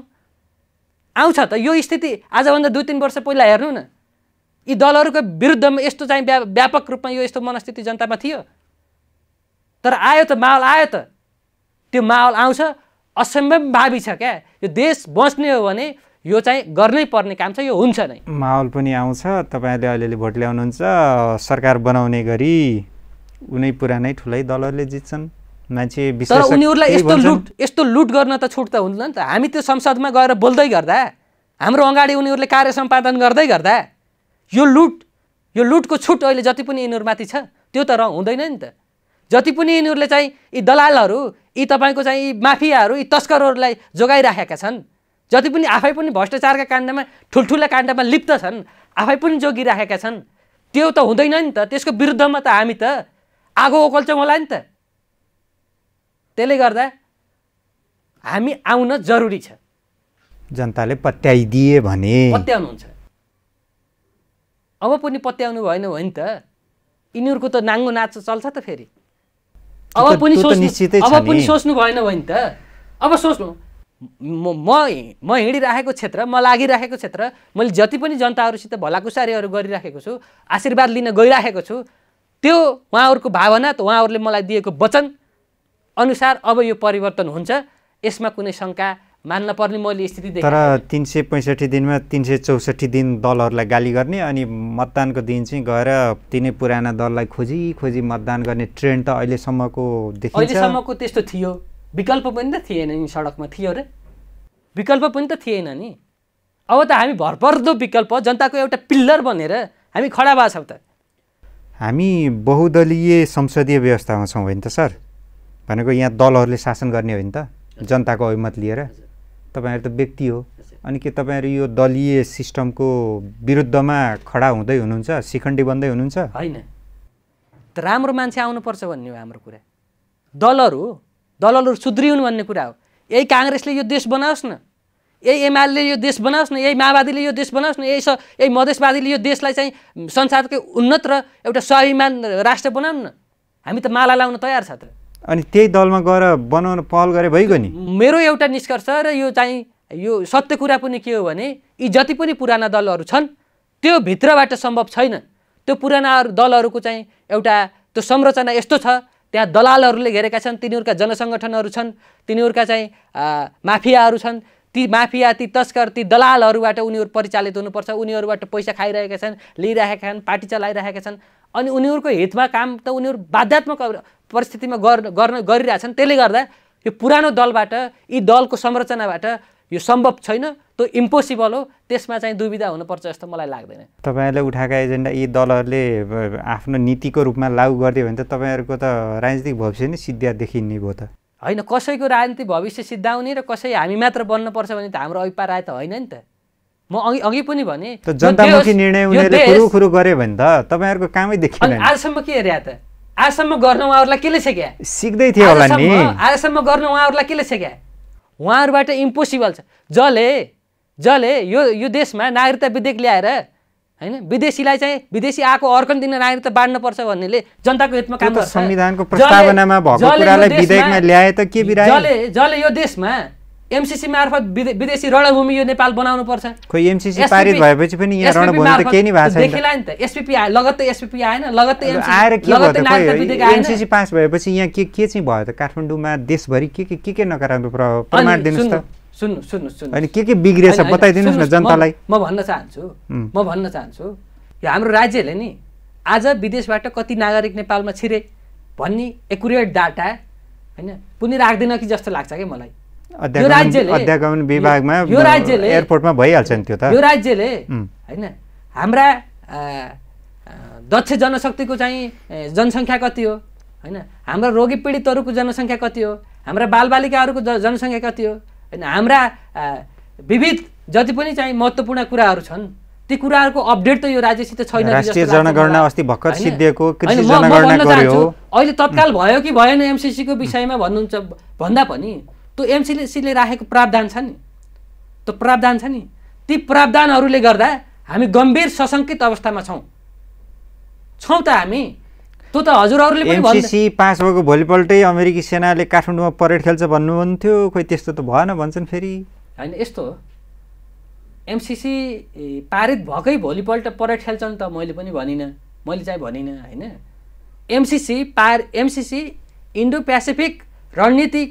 B: आउँछ त यो स्थिति आजभन्दा दुई तिन वर्ष पहिला हेर्नु न यी दलहरूको विरुद्धमा यस्तो चाहिँ व्यापक रूपमा यो यस्तो मनस्थिति जनतामा थियो तर आयो त माहौल आयो त त्यो माहौल आउँछ असम्भव भावी छ क्या यो देश बस्ने हो भने यो चाहिँ गर्नै पर्ने काम छ यो हुन्छ नै
A: माहौल पनि आउँछ तपाईँले अलिअलि भोट ल्याउनुहुन्छ सरकार बनाउने गरी उनै पुरानै ठुलै दलहरूले जित्छन् मान्छे तर उनीहरूलाई यस्तो लुट
B: यस्तो लुट गर्न त छुट त हुँदैन नि त हामी त्यो संसदमा गएर बोल्दै गर्दा हाम्रो अगाडि उनीहरूले कार्य सम्पादन गर्दै गर्दा यो लुट यो लुटको छुट अहिले जति पनि यिनीहरूमाथि छ त्यो त र हुँदैन नि त जति पनि यिनीहरूले चाहिँ यी दलालहरू यी तपाईँको चाहिँ यी माफियाहरू यी तस्करहरूलाई जोगाइराखेका छन् जति पनि आफै पनि भ्रष्टाचारका काण्डमा ठुल्ठुला काण्डमा लिप्त छन् आफै पनि जोगिराखेका छन् त्यो त हुँदैन नि त त्यसको विरुद्धमा त हामी त आगो ओकल्छौँ होला नि त त्यसले गर्दा हामी आउन जरुरी छ
A: जनताले पत्याइदिए भने
B: पत्याउनुहुन्छ अब पनि पत्याउनु भएन भने त यिनीहरूको त नाङ्गो नाच चल्छ त फेरि अब पनि सोच्नु अब पनि सोच्नु भएन भने त अब सोच्नु म म हिँडिराखेको क्षेत्र म लागिराखेको क्षेत्र मैले जति पनि जनताहरूसित भलाकुसारीहरू गरिराखेको छु आशीर्वाद लिन गइराखेको छु त्यो उहाँहरूको भावना त उहाँहरूले मलाई दिएको वचन अनुसार अब यो परिवर्तन हुन्छ यसमा कुनै शङ्का मान्न पर्ने मैले स्थिति तर
A: तिन सय पैँसठी दिनमा तिन सय चौसठी दिन दलहरूलाई गाली गर्ने अनि मतदानको दिन चाहिँ गएर तिनै पुराना दललाई खोजी खोजी मतदान गर्ने ट्रेन्ड त अहिलेसम्मको देखिन्छ अहिलेसम्मको
B: त्यस्तो थियो विकल्प पनि त थिएन नि सडकमा थियो अरे विकल्प पनि त थिएन नि अब त हामी भरपर्दो विकल्प जनताको एउटा पिल्लर बनेर हामी खडा भएको छौँ त
A: हामी बहुदलीय संसदीय व्यवस्थामा छौँ होइन त सर भनेको यहाँ दलहरूले शासन गर्ने होइन त जनताको अभिमत लिएर तपाईँहरू त व्यक्ति हो अनि के तपाईँहरू यो दलीय सिस्टमको विरुद्धमा खडा हुँदै हुनुहुन्छ शिखण्डी बन्दै हुनुहुन्छ
B: होइन राम्रो मान्छे आउनुपर्छ भन्ने हो हाम्रो कुरा दलहरू हो दलहरू सुध्रिउन् भन्ने कुरा हो यही काङ्ग्रेसले यो देश बनाओस् न यही एमाले यो देश बनाओस् न यही माओवादीले यो देश बनाओस् न यही स यही मधेसवादीले यो देशलाई चाहिँ संसारकै उन्नत र एउटा स्वाभिमान राष्ट्र बनाउनु न हामी त माला लाउन तयार छ त
A: अनि त्यही दलमा गएर बनाउन पहल गरे भइगयो नि
B: मेरो एउटा निष्कर्ष र यो चाहिँ यो सत्य कुरा पनि के हो भने यी जति पनि पुराना दलहरू छन् त्यो भित्रबाट सम्भव छैन त्यो पुराना दलहरूको चाहिँ एउटा त्यो संरचना यस्तो छ त्यहाँ दलालहरूले घेरेका छन् तिनीहरूका जनसङ्गठनहरू छन् तिनीहरूका चाहिँ माफियाहरू छन् ती माफिया ती तस्कर ती दलालहरूबाट उनीहरू परिचालित हुनुपर्छ उनीहरूबाट पैसा खाइरहेका छन् लिइरहेका छन् पार्टी चलाइरहेका छन् अनि उनीहरूको हितमा काम त उनीहरू बाध्यात्मक परिस्थितिमा गर्न गरिरहेछन् त्यसले गर्दा यो पुरानो दलबाट यी दलको संरचनाबाट यो सम्भव छैन त्यो इम्पोसिबल हो त्यसमा चाहिँ दुविधा हुनुपर्छ जस्तो मलाई लाग्दैन
A: तपाईँहरूले उठाएका एजेन्डा यी दलहरूले आफ्नो नीतिको रूपमा लागू गरिदियो भने त तपाईँहरूको त राजनीतिक भविष्य नै सिद्ध्या देखिने भयो त
B: होइन कसैको राजनीतिक भविष्य सिद्धाउने र कसै हामी मात्र बन्नुपर्छ भने त हाम्रो अभिप्राय त होइन नि त म अघि अघि पनि भने जनतामुखी निर्णय
A: गरे भने त तपाईँहरूको कामै देखियो
B: आजसम्म के हेरे त आजसम्म गर्न उहाँहरूलाई केले सेक्या सिक्दै थियो होला नि आजसम्म गर्न उहाँहरूलाई केले सिक्या उहाँहरूबाट इम्पोसिबल छ जसले जसले यो यो देशमा नागरिकता विधेयक ल्याएर होइन विदेशीलाई चाहिँ विदेशी आएको अर्कन दिन नागरिकता बाँड्नुपर्छ भन्नेले जनताको हितमा काम संविधानको
A: प्रस्तावनामा भएको कुरालाई विधेयकमा ल्याए त के जसले
B: जसले यो देशमा एमसिसी मार्फत विदेशी रणभूमि यो नेपाल बनाउनु पर्छ
A: खोइ एमसिसी पारित भएपछि पनि यहाँ रणभूमि त केही नै भएको छैन देखिला
B: नि त एसपीपी आयो लगत्तै एसपिपी आएन लगत्तै आएर के भयो एमसिसी
A: पास भएपछि यहाँ के के चाहिँ भयो त काठमाडौँमा देशभरि के के के के नकारात्मक प्रभाव प्रमाण दिनुहोस् त
B: सुन्नु सुन्नु सुन्नु अनि के के बिग्रेछ बताइदिनुहोस् न जनतालाई म भन्न चाहन्छु म भन्न चाहन्छु यो हाम्रो राज्यले नि आज विदेशबाट कति नागरिक नेपालमा छिरे भन्ने एकुरेट डाटा होइन कुनै राख्दैन कि जस्तो लाग्छ क्या मलाई
A: अध्यागमन विभागमा यो राज्यले एयरपोर्टमा भइहाल्छ नि त्यो त यो राज्यले होइन
B: हाम्रा दक्ष जनशक्तिको चाहिँ जनसङ्ख्या कति हो होइन हाम्रा रोगी पीडितहरूको जनसङ्ख्या कति हो हाम्रा बालबालिकाहरूको जनसङ्ख्या कति हो होइन हाम्रा विविध जति पनि चाहिँ महत्त्वपूर्ण कुराहरू छन् ती कुराहरूको अपडेट त यो राज्यसित छैन राष्ट्रिय जनगणना
A: अस्ति भर्खर सिद्धिएको कृषि जनगणना अहिले
B: तत्काल भयो कि भएन एमसिसीको विषयमा भन्नुहुन्छ भन्दा पनि त्यो एमसिसिले राखेको प्रावधान छ नि त्यो प्रावधान छ नि ती प्रावधानहरूले गर्दा हामी गम्भीर सशङ्कित अवस्थामा छौँ छौँ त हामी त्यो त हजुरहरूले पनि
A: पाँच भएको भोलिपल्टै अमेरिकी सेनाले काठमाडौँमा परेड खेल्छ भन्नुहुन्थ्यो खोइ त्यस्तो त भएन भन्छन् फेरि
B: होइन यस्तो हो एमसिसी पारित भएकै भोलिपल्ट परेड खेल्छन् त मैले पनि भनिनँ मैले चाहिँ भनिनँ होइन एमसिसी पार एमसिसी इन्डो पेसिफिक रणनीति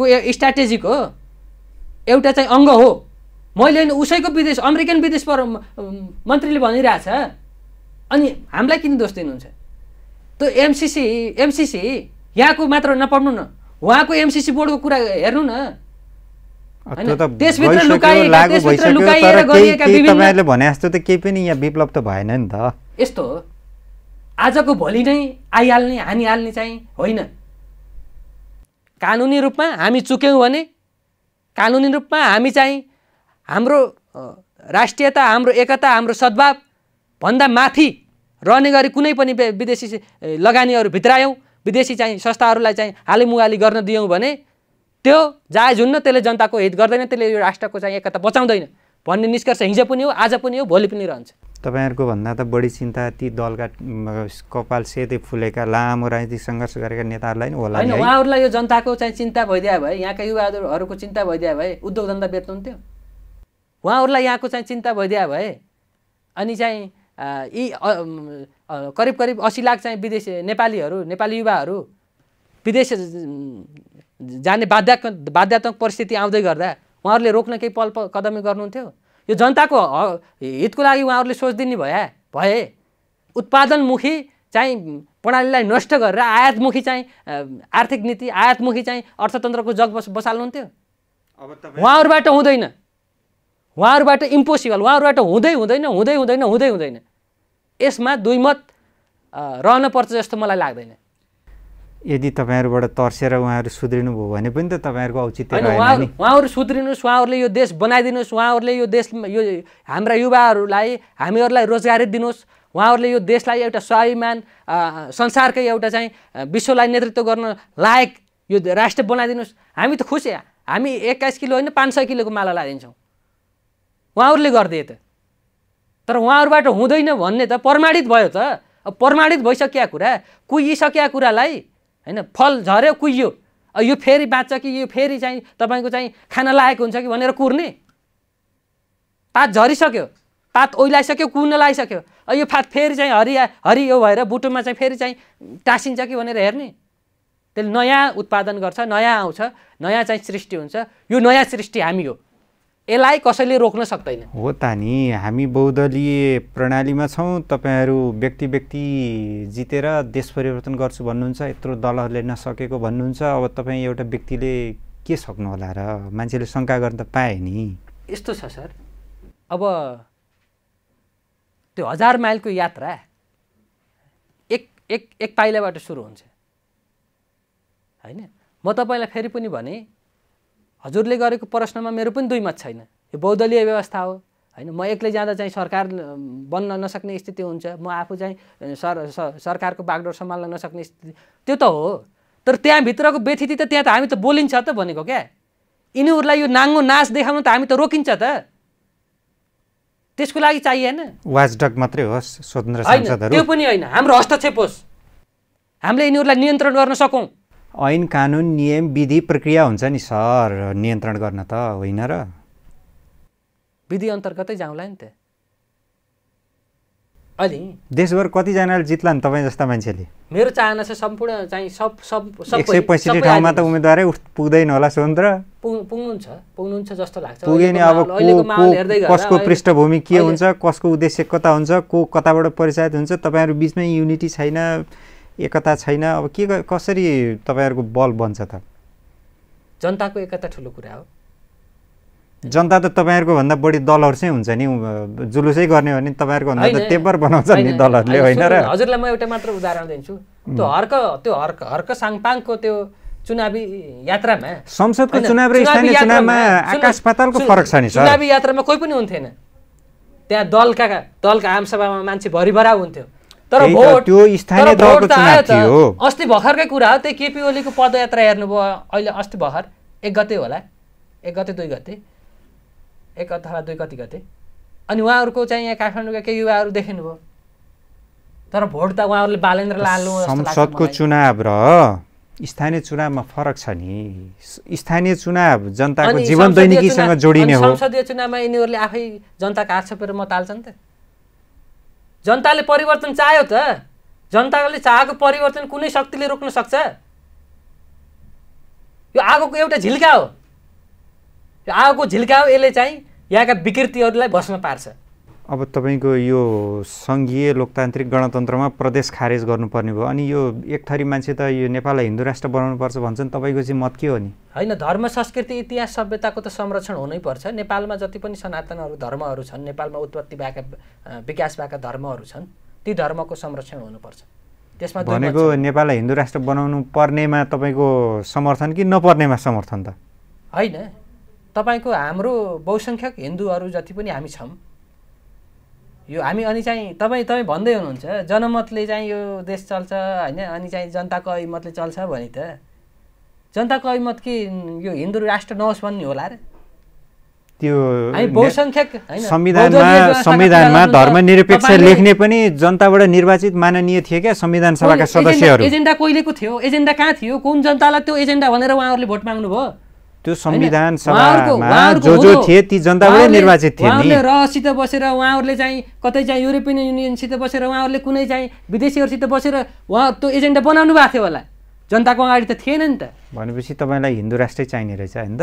B: को स्ट्राटेजिक हो एउटा चाहिँ अङ्ग हो मैले होइन उसैको विदेश अमेरिकन विदेश पर मन्त्रीले भनिरहेछ अनि हामीलाई किन दोष दिनुहुन्छ त्यो एमसिसी एमसिसी यहाँको मात्र नपढ्नु न उहाँको एमसिसी बोर्डको कुरा हेर्नु न
A: भने जस्तो त केही पनि यहाँ विप्लव त भएन नि त
B: यस्तो आजको भोलि नै आइहाल्ने हानिहाल्ने चाहिँ होइन कानुनी रूपमा हामी चुक्यौँ भने कानुनी रूपमा हामी चाहिँ हाम्रो राष्ट्रियता हाम्रो एकता हाम्रो सद्भाव भन्दा माथि रहने गरी कुनै पनि विदेशी लगानीहरू भित्रायौँ विदेशी चाहिँ संस्थाहरूलाई चाहिँ हालीमुगाली गर्न दियौँ भने त्यो जायज हुन्न त्यसले जनताको हित गर्दैन त्यसले यो राष्ट्रको चाहिँ एकता बचाउँदैन भन्ने निष्कर्ष हिजो पनि हो आज पनि हो भोलि पनि रहन्छ
A: तपाईँहरूको भन्दा त बढी चिन्ता ती दलका कपाल सेते फुलेका लामो राजनीतिक सङ्घर्ष गरेका नेताहरूलाई नै होला होइन
B: उहाँहरूलाई यो जनताको चाहिँ चिन्ता भइदिया भए यहाँका युवाहरूको चिन्ता भइदियो भए उद्योग धन्दा बेच्नुहुन्थ्यो उहाँहरूलाई यहाँको चाहिँ चिन्ता भइदिया भए अनि चाहिँ यी करिब करिब असी लाख चाहिँ विदेश नेपालीहरू नेपाली युवाहरू विदेश जाने बाध्यात्मक बाध्यात्मक परिस्थिति आउँदै गर्दा उहाँहरूले रोक्न केही पल कदमी गर्नुहुन्थ्यो यो जनताको हितको लागि उहाँहरूले सोच दिने भए भए उत्पादनमुखी चाहिँ प्रणालीलाई नष्ट गरेर आयातमुखी चाहिँ आर्थिक नीति आयातमुखी चाहिँ अर्थतन्त्रको जग बस बसाल्नुहुन्थ्यो उहाँहरूबाट हुँदैन उहाँहरूबाट इम्पोसिबल उहाँहरूबाट हुँदै हुँदैन हुँदै हुँदैन हुँदै हुँदैन यसमा दुई मत रहन पर्छ जस्तो मलाई लाग्दैन
A: यदि तपाईँहरूबाट तर्सेर उहाँहरू सुध्रिनुभयो भने पनि त तपाईँहरूको औचित्य
B: उहाँहरू सुध्रिनुहोस् उहाँहरूले यो देश बनाइदिनुहोस् उहाँहरूले यो देश यो हाम्रा युवाहरूलाई हामीहरूलाई रोजगारी दिनुहोस् उहाँहरूले यो देशलाई एउटा स्वाभिमान संसारकै एउटा चाहिँ विश्वलाई नेतृत्व गर्न लायक यो राष्ट्र बनाइदिनुहोस् हामी त खुसी हामी एक्काइस किलो होइन पाँच सय किलोको माला लगाइदिन्छौँ उहाँहरूले गरिदिए त तर उहाँहरूबाट हुँदैन भन्ने त प्रमाणित भयो त अब प्रमाणित भइसकेका कुरा कुहिसकेका कुरालाई होइन फल झऱ्यो कुहियो यो फेरि बाँच्छ कि यो फेरि चाहिँ तपाईँको चाहिँ खान लागेको हुन्छ कि भनेर कुर्ने पात झरिसक्यो पात ओइलाइसक्यो कुर्न लाइसक्यो यो पात फेरि चाहिँ हरिया हरियो भएर बुटुमा चाहिँ फेरि चाहिँ टाँसिन्छ कि भनेर हेर्ने त्यसले नयाँ उत्पादन गर्छ नयाँ आउँछ नयाँ चाहिँ सृष्टि हुन्छ यो नयाँ सृष्टि हामी हो यसलाई कसैले रोक्न सक्दैन
A: हो त नि हामी बहुदलीय प्रणालीमा छौँ तपाईँहरू व्यक्ति व्यक्ति जितेर देश परिवर्तन गर्छु भन्नुहुन्छ यत्रो दलहरूले नसकेको भन्नुहुन्छ अब तपाईँ एउटा व्यक्तिले के सक्नु होला र मान्छेले शङ्का गर्न त पाए नि
B: यस्तो छ सर अब त्यो हजार माइलको यात्रा एक एक एक पाइलाबाट सुरु हुन्छ होइन म तपाईँलाई फेरि पनि भने हजुरले गरेको प्रश्नमा मेरो पनि दुई मत छैन यो बहुदलीय व्यवस्था हो होइन म एक्लै जाँदा चाहिँ सरकार बन्न नसक्ने स्थिति हुन्छ म आफू चाहिँ सर सरकारको बागडोर सम्हाल्न नसक्ने स्थिति त्यो त हो तर त्यहाँभित्रको व्यथिति त त्यहाँ त हामी त बोलिन्छ त भनेको क्या यिनीहरूलाई यो नाङ्गो नाच देखाउन त हामी त रोकिन्छ त त्यसको लागि चाहिएन
A: वाचडग मात्रै होस् स्वतन्त्र त्यो पनि
B: होइन हाम्रो हस्तक्षेप होस् हामीले यिनीहरूलाई नियन्त्रण गर्न सकौँ
A: ऐन कानुन नियम विधि प्रक्रिया हुन्छ नि सर नियन्त्रण गर्न त होइन र
B: विधि अन्तर्गतै जाउँला नि त अहिले
A: देशभर कतिजनाले जित्ला नि तपाईँ जस्ता मान्छेले
B: मेरो चाहना चाहिँ सम्पूर्ण चाहिँ सब सब एक सय पैँसठी ठाउँमा त
A: उम्मेदवारै पुग्दैन होला स्वतन्त्र
B: पुग्नुहुन्छ पुग्नुहुन्छ जस्तो लाग्छ पुगे नि अब कसको पृष्ठभूमि के हुन्छ
A: कसको उद्देश्य कता हुन्छ को कताबाट परिचालित हुन्छ तपाईँहरू बिचमै युनिटी छैन एकता छैन अब के कसरी तपाईँहरूको बल बन्छ त
B: जनताको एकता ठुलो कुरा हो
A: जनता त तपाईँहरूको भन्दा बढी दलहरू चाहिँ हुन्छ नि जुलुसै गर्ने हो भने तपाईँहरूको भन्दा त टेम्पर बनाउँछ नि दलहरूले होइन र हजुरलाई
B: म एउटा मात्र उदाहरण दिन्छु त्यो हर्क त्यो हर्क हर्क साङपाङको त्यो चुनावी यात्रामा संसदको चुनाव र स्थानीय चुनावमा आकाश पातालको फरक छ नि चुनावी यात्रामा कोही पनि हुन्थेन त्यहाँ दलका दलका आमसभामा मान्छे भरिभरा हुन्थ्यो तर भोट त्यो स्थानीय तहको चुनाव थियो अस्ति भर्खरकै कुरा हो त्यही केपी ओलीको पदयात्रा हेर्नुभयो अहिले अस्ति भर्खर एक गते होला एक गते दुई गते एक अथवा दुई कति गते अनि उहाँहरूको चाहिँ यहाँ काठमाडौँका केही युवाहरू देखिनुभयो तर भोट त उहाँहरूले बालेन्द्र लाल संसदको
A: चुनाव र स्थानीय चुनावमा फरक छ नि स्थानीय चुनाव जनताको जीवन दैनिकीसँग जोडिने हो संसदीय
B: चुनावमा यिनीहरूले आफै जनताको छोपेर मत हाल्छन् त जनताले परिवर्तन चाह्यो त जनताले चाहेको परिवर्तन कुनै शक्तिले रोक्न सक्छ यो आगोको एउटा झिल्का हो यो आगोको झिल्का हो यसले चाहिँ यहाँका विकृतिहरूलाई भस्म पार्छ
A: अब तपाईँको यो सङ्घीय लोकतान्त्रिक गणतन्त्रमा प्रदेश खारेज गर्नुपर्ने भयो अनि यो एक थरी मान्छे त यो नेपाललाई हिन्दू राष्ट्र बनाउनुपर्छ भन्छन् तपाईँको चाहिँ मत के हो नि
B: होइन धर्म संस्कृति इतिहास सभ्यताको त संरक्षण हुनैपर्छ नेपालमा जति पनि सनातनहरू धर्महरू छन् नेपालमा उत्पत्ति भएका विकास भएका धर्महरू छन् ती धर्मको संरक्षण हुनुपर्छ त्यसमा भनेको
A: नेपाललाई हिन्दू राष्ट्र बनाउनु पर्नेमा तपाईँको समर्थन कि नपर्नेमा समर्थन त
B: होइन तपाईँको हाम्रो बहुसङ्ख्यक हिन्दूहरू जति पनि हामी छौँ यो हामी अनि चाहिँ तपाईँ तपाईँ भन्दै हुनुहुन्छ जनमतले चाहिँ यो देश चल्छ होइन अनि चाहिँ जनताको अभिमतले चल्छ भने त जनताको अभिमत कि यो हिन्दू राष्ट्र नहोस् भन्ने होला र
A: त्यो
B: संविधानमा संविधानमा धर्मनिरपेक्ष लेख्ने
A: पनि जनताबाट निर्वाचित माननीय थिए क्या संविधान सभाका सदस्यहरू एजेन्डा
B: कहिलेको थियो एजेन्डा कहाँ थियो कुन जनतालाई त्यो एजेन्डा भनेर उहाँहरूले भोट माग्नु माग्नुभयो
A: त्यो संविधान सभामा जो जो थिए ती जनताबाटै निर्वाचित थिए नि
B: रहसित बसेर उहाँहरूले चाहिँ कतै चाहिँ युरोपियन युनियनसित बसेर उहाँहरूले कुनै चाहिँ विदेशीहरूसित बसेर उहाँ त्यो एजेन्डा बनाउनु भएको थियो होला जनताको अगाडि त थिएन नि त भनेपछि तपाईँलाई हिन्दू राष्ट्रै चाहिने रहेछ होइन त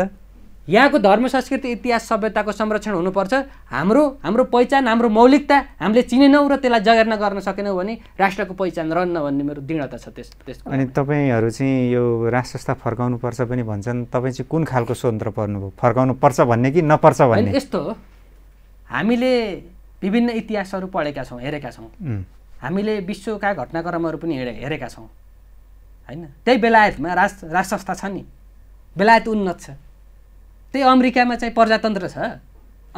B: यहाँको धर्म संस्कृति इतिहास सभ्यताको संरक्षण हुनुपर्छ हाम्रो हाम्रो पहिचान हाम्रो मौलिकता हामीले चिनेनौँ र त्यसलाई जगेर्ना गर्न सकेनौँ भने राष्ट्रको पहिचान रहन्न भन्ने मेरो दृढता छ त्यस त्यस अनि
A: तपाईँहरू चाहिँ यो राष्ट्रस्था फर्काउनुपर्छ पनि भन्छन् तपाईँ चाहिँ कुन खालको स्वतन्त्र पर्नुभयो फर्काउनु पर्छ भन्ने कि नपर्छ भन्ने
B: यस्तो हो हामीले विभिन्न इतिहासहरू पढेका छौँ हेरेका छौँ हामीले विश्वका घटनाक्रमहरू पनि हेरे हेरेका छौँ होइन त्यही बेलायतमा राष्ट्र राष्ट्रस्था छ नि बेलायत उन्नत छ त्यही अमेरिकामा चाहिँ प्रजातन्त्र छ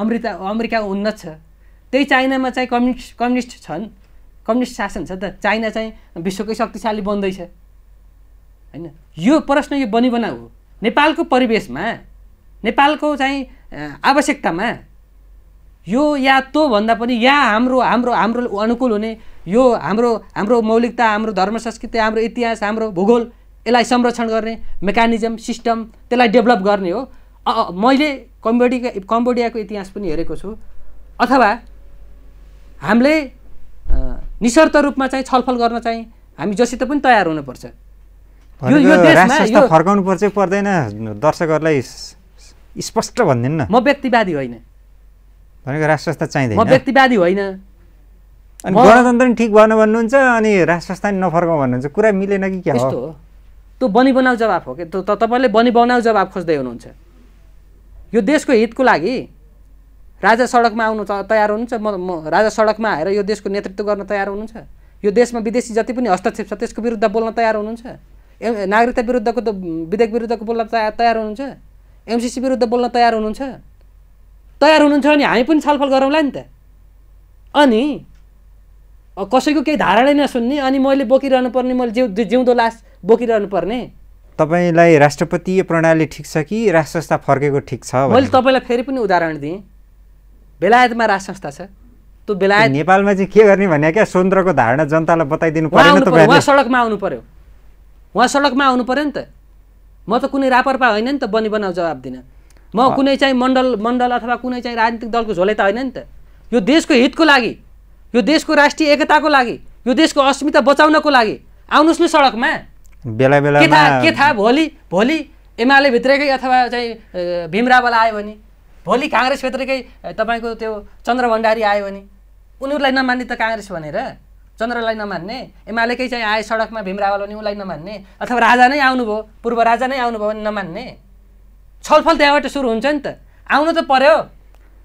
B: अमृता अमेरिका उन्नत छ त्यही चाइनामा चाहिँ कम्युनिस्ट कम्युनिस्ट छन् कम्युनिस्ट शासन छ त चाइना चाहिँ विश्वकै शक्तिशाली बन्दैछ होइन यो प्रश्न यो बनिबना हो नेपालको परिवेशमा नेपालको चाहिँ आवश्यकतामा यो या भन्दा पनि या हाम्रो हाम्रो हाम्रो अनुकूल हुने यो हाम्रो हाम्रो मौलिकता हाम्रो धर्म संस्कृति हाम्रो इतिहास हाम्रो भूगोल यसलाई संरक्षण गर्ने मेकानिजम सिस्टम त्यसलाई डेभलप गर्ने हो मैले कम्बोडिया कम्बोडियाको इतिहास पनि हेरेको छु अथवा हामीले निशर्त रूपमा चाहिँ छलफल गर्न चाहिँ हामी जसित पनि तयार हुनुपर्छ फर्काउनु
A: पर्छ पर्दैन दर्शकहरूलाई स्पष्ट भनिदिनु न
B: म व्यक्तिवादी होइन
A: भनेको राष्ट्र चाहिँ म
B: व्यक्तिवादी होइन अनि गणतन्त्र
A: ठिक भएन भन्नुहुन्छ अनि राष्ट्र नफर्काउँ भन्नुहुन्छ कुरा मिलेन कि के हो
B: त्यो बनी बनाउ जवाब हो कि तपाईँले बनी बनाउ जवाब खोज्दै हुनुहुन्छ यो देशको हितको लागि राजा सडकमा आउनु तयार हुनुहुन्छ म म राजा सडकमा आएर यो देशको नेतृत्व गर्न तयार हुनुहुन्छ यो देशमा विदेशी जति पनि हस्तक्षेप छ त्यसको विरुद्ध बोल्न तयार हुनुहुन्छ ए नागरिकता विरुद्धको त विधेयक विरुद्धको बोल्न तयार तयार हुनुहुन्छ एमसिसी विरुद्ध बोल्न तयार हुनुहुन्छ तयार हुनुहुन्छ अनि हामी पनि छलफल गरौँला नि त अनि कसैको केही धारणै नसुन्ने अनि मैले बोकिरहनु पर्ने मैले जिउ जिउँदो लास बोकिरहनु पर्ने
A: तपाईँलाई राष्ट्रपति प्रणाली ठिक छ कि राष्ट्र संस्था फर्केको ठिक छ मैले
B: तपाईँलाई फेरि पनि उदाहरण दिएँ बेलायतमा राष्ट्र संस्था छ त्यो बेलायत
A: नेपालमा चाहिँ के गर्ने भने क्या स्वतन्त्रको धारणा जनतालाई बताइदिनु पर्यो
B: उहाँ सडकमा आउनु पर्यो उहाँ सडकमा आउनु पर्यो नि त म त कुनै रापरपा होइन नि त बनी बनाउ जवाब दिन म कुनै चाहिँ मण्डल मण्डल अथवा कुनै चाहिँ राजनीतिक दलको झोले त होइन नि त यो देशको हितको लागि यो देशको राष्ट्रिय एकताको लागि यो देशको अस्मिता बचाउनको लागि आउनुहोस् न सडकमा
A: बेला बेला के थाहा के थाहा
B: भोलि भोलि एमाले भित्रकै अथवा चाहिँ भीमरावल आयो भने भोलि भित्रकै तपाईँको त्यो चन्द्र भण्डारी आयो भने उनीहरूलाई नमान्ने त काङ्ग्रेस भनेर चन्द्रलाई नमान्ने एमालेकै चाहिँ आए सडकमा भीमरावल भने उसलाई नमान्ने अथवा राजा नै आउनुभयो पूर्व राजा नै आउनुभयो भने नमान्ने छलफल त्यहाँबाट सुरु हुन्छ नि त आउनु त पर्यो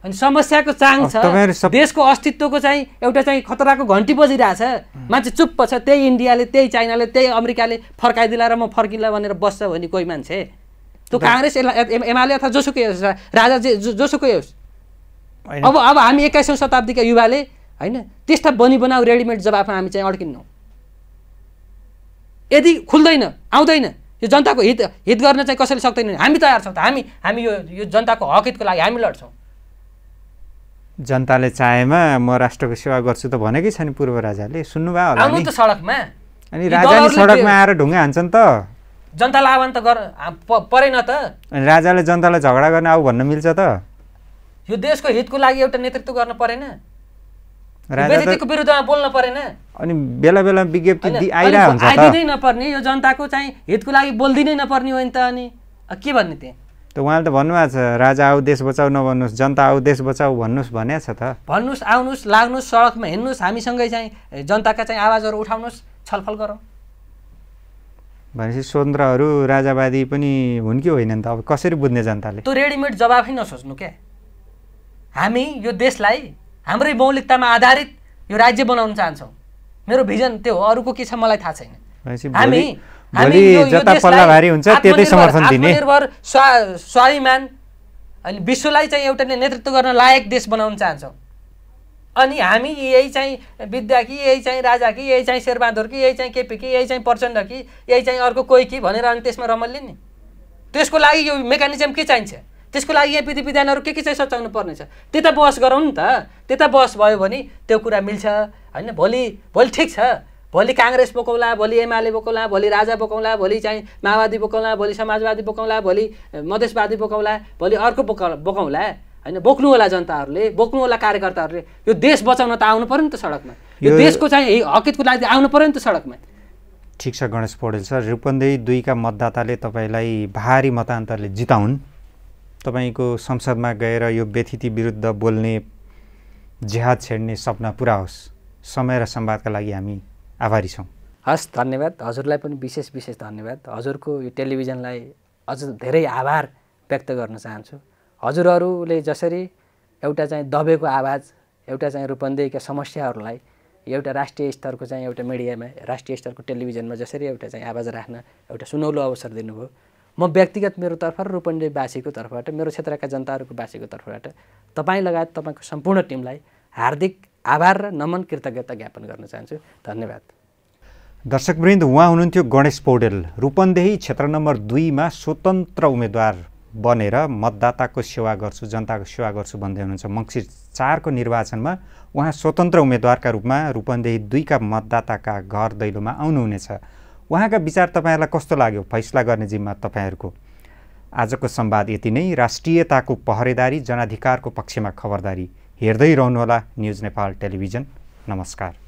B: अनि समस्याको चाङ छ देशको अस्तित्वको चाहिँ एउटा चाहिँ खतराको घन्टी बजिरहेछ मान्छे चुप्प छ त्यही इन्डियाले त्यही चाइनाले त्यही अमेरिकाले फर्काइदिला र म फर्किला भनेर बस्छ भने कोही मान्छे त्यो काङ्ग्रेस एमाले अथवा जोसुकै होस् राजा जे जोसुकै होस् अब अब हामी एक्काइसौँ शताब्दीका युवाले होइन त्यस्ता बनी बनाऊ रेडिमेड जवाफमा हामी चाहिँ अड्किन्नौँ यदि खुल्दैन आउँदैन यो जनताको हित हित गर्न चाहिँ कसैले सक्दैन हामी तयार छौँ त हामी हामी यो यो जनताको हकितको लागि हामी लड्छौँ
A: जनताले चाहेमा म राष्ट्रको सेवा गर्छु त भनेकै छ नि पूर्व राजाले सुन्नुभयो होला नि सडकमा अनि राजाले सडकमा आएर ढुङ्गा हान्छन् त
B: जनतालाई आह्वान त गर परेन त
A: अनि राजाले जनतालाई झगडा गर्न आऊ भन्न मिल्छ त
B: यो देशको हितको लागि एउटा नेतृत्व गर्न परेन राजनीतिको विरुद्धमा बोल्न परेन
A: अनि बेला बेलामा विज्ञप्ति आइरहेको हुन्छ
B: नपर्ने यो जनताको चाहिँ हितको लागि बोलिदिनै नपर्ने हो नि त अनि के भन्ने त्यहाँ
A: त उहाँले त भन्नुभएको छ राजा आऊ देश बचाऊ नभन्नुहोस् जनता आऊ देश बचाऊ भन्नुहोस् भने छ त
B: भन्नुहोस् आउनुहोस् लाग्नुहोस् सडकमा हिँड्नुहोस् हामीसँगै चाहिँ जनताका चाहिँ आवाजहरू उठाउनुहोस् छलफल गरौँ
A: भनेपछि स्वतन्त्रहरू राजावादी पनि हुन् कि होइनन् त अब कसरी बुझ्ने जनताले त्यो
B: रेडिमेड जवाफै नसोच्नु क्या हामी यो देशलाई हाम्रै मौलिकतामा आधारित यो राज्य बनाउन चाहन्छौँ मेरो भिजन त्यो हो अरूको के छ मलाई थाहा
A: छैन हामी भोलि जता पल्ला भारी हुन्छ त्यतै समर्थन दिने
B: स्वा स्वाभिमान अनि विश्वलाई चाहिँ एउटा नेतृत्व गर्न लायक देश बनाउन चाहन्छौँ अनि हामी यही चाहिँ विद्या कि यही चाहिँ राजा कि यही चाहिँ शेरबहादुर कि यही चाहिँ केपी कि यही चाहिँ प्रचण्ड कि यही चाहिँ अर्को कोही कि भनेर अनि त्यसमा रमल्ने नि त्यसको लागि यो मेकानिजम के चाहिन्छ त्यसको लागि यहाँ विधि विधानहरू के के चाहिँ सचाउनु पर्नेछ त्यता बहस गरौँ नि त त्यता बहस भयो भने त्यो कुरा मिल्छ होइन भोलि भोलि ठिक छ भोलि काङ्ग्रेस बोकाउला भोलि एमाले बोकाउला भोलि राजा बोकाउला भोलि चाहिँ माओवादी बोकाउला भोलि समाजवादी बोकाउला भोलि मधेसवादी बोकाउला भोलि अर्को बोका बोकाउला होइन बोक्नु होला जनताहरूले बोक्नु होला कार्यकर्ताहरूले यो देश बचाउन त आउनु पऱ्यो नि त सडकमा यो देशको चाहिँ हकितको लागि आउनु पऱ्यो नि त सडकमा
A: ठिक छ गणेश पौडेल सर रूपन्देही दुईका मतदाताले तपाईँलाई भारी मतान्तरले जिताउन् तपाईँको संसदमा गएर यो व्यथिति विरुद्ध बोल्ने जिहाद छेड्ने सपना पुरा होस् समय र संवादका लागि हामी आभारी छौँ
B: हस् धन्यवाद हजुरलाई पनि विशेष विशेष धन्यवाद हजुरको यो टेलिभिजनलाई अझ धेरै आभार व्यक्त गर्न चाहन्छु हजुरहरूले जसरी एउटा चाहिँ दबेको आवाज एउटा चाहिँ रूपन्देहीका समस्याहरूलाई एउटा राष्ट्रिय स्तरको चाहिँ एउटा मिडियामा राष्ट्रिय स्तरको टेलिभिजनमा जसरी एउटा चाहिँ आवाज राख्न एउटा सुनौलो अवसर दिनुभयो म व्यक्तिगत मेरो तर्फ र रूपन्देहीवासीको तर्फबाट मेरो क्षेत्रका जनताहरूको वासीको तर्फबाट तपाईँ लगायत तपाईँको सम्पूर्ण टिमलाई हार्दिक आभार र नमन कृतज्ञता ज्ञापन गर्न चाहन्छु धन्यवाद
A: दर्शकवृन्द उहाँ हुनुहुन्थ्यो गणेश पौडेल रूपन्देही क्षेत्र नम्बर दुईमा स्वतन्त्र उम्मेद्वार बनेर मतदाताको सेवा गर्छु जनताको सेवा गर्छु भन्दै हुनुहुन्छ मङ्सिर चारको निर्वाचनमा उहाँ स्वतन्त्र उम्मेद्वारका रूपमा रूपन्देही दुईका मतदाताका घर दैलोमा आउनुहुनेछ उहाँका विचार तपाईँहरूलाई कस्तो लाग्यो फैसला गर्ने जिम्मा तपाईँहरूको आजको संवाद यति नै राष्ट्रियताको पहरेदारी जनाधिकारको पक्षमा खबरदारी हेर्दै रहनुहोला न्युज नेपाल टेलिभिजन नमस्कार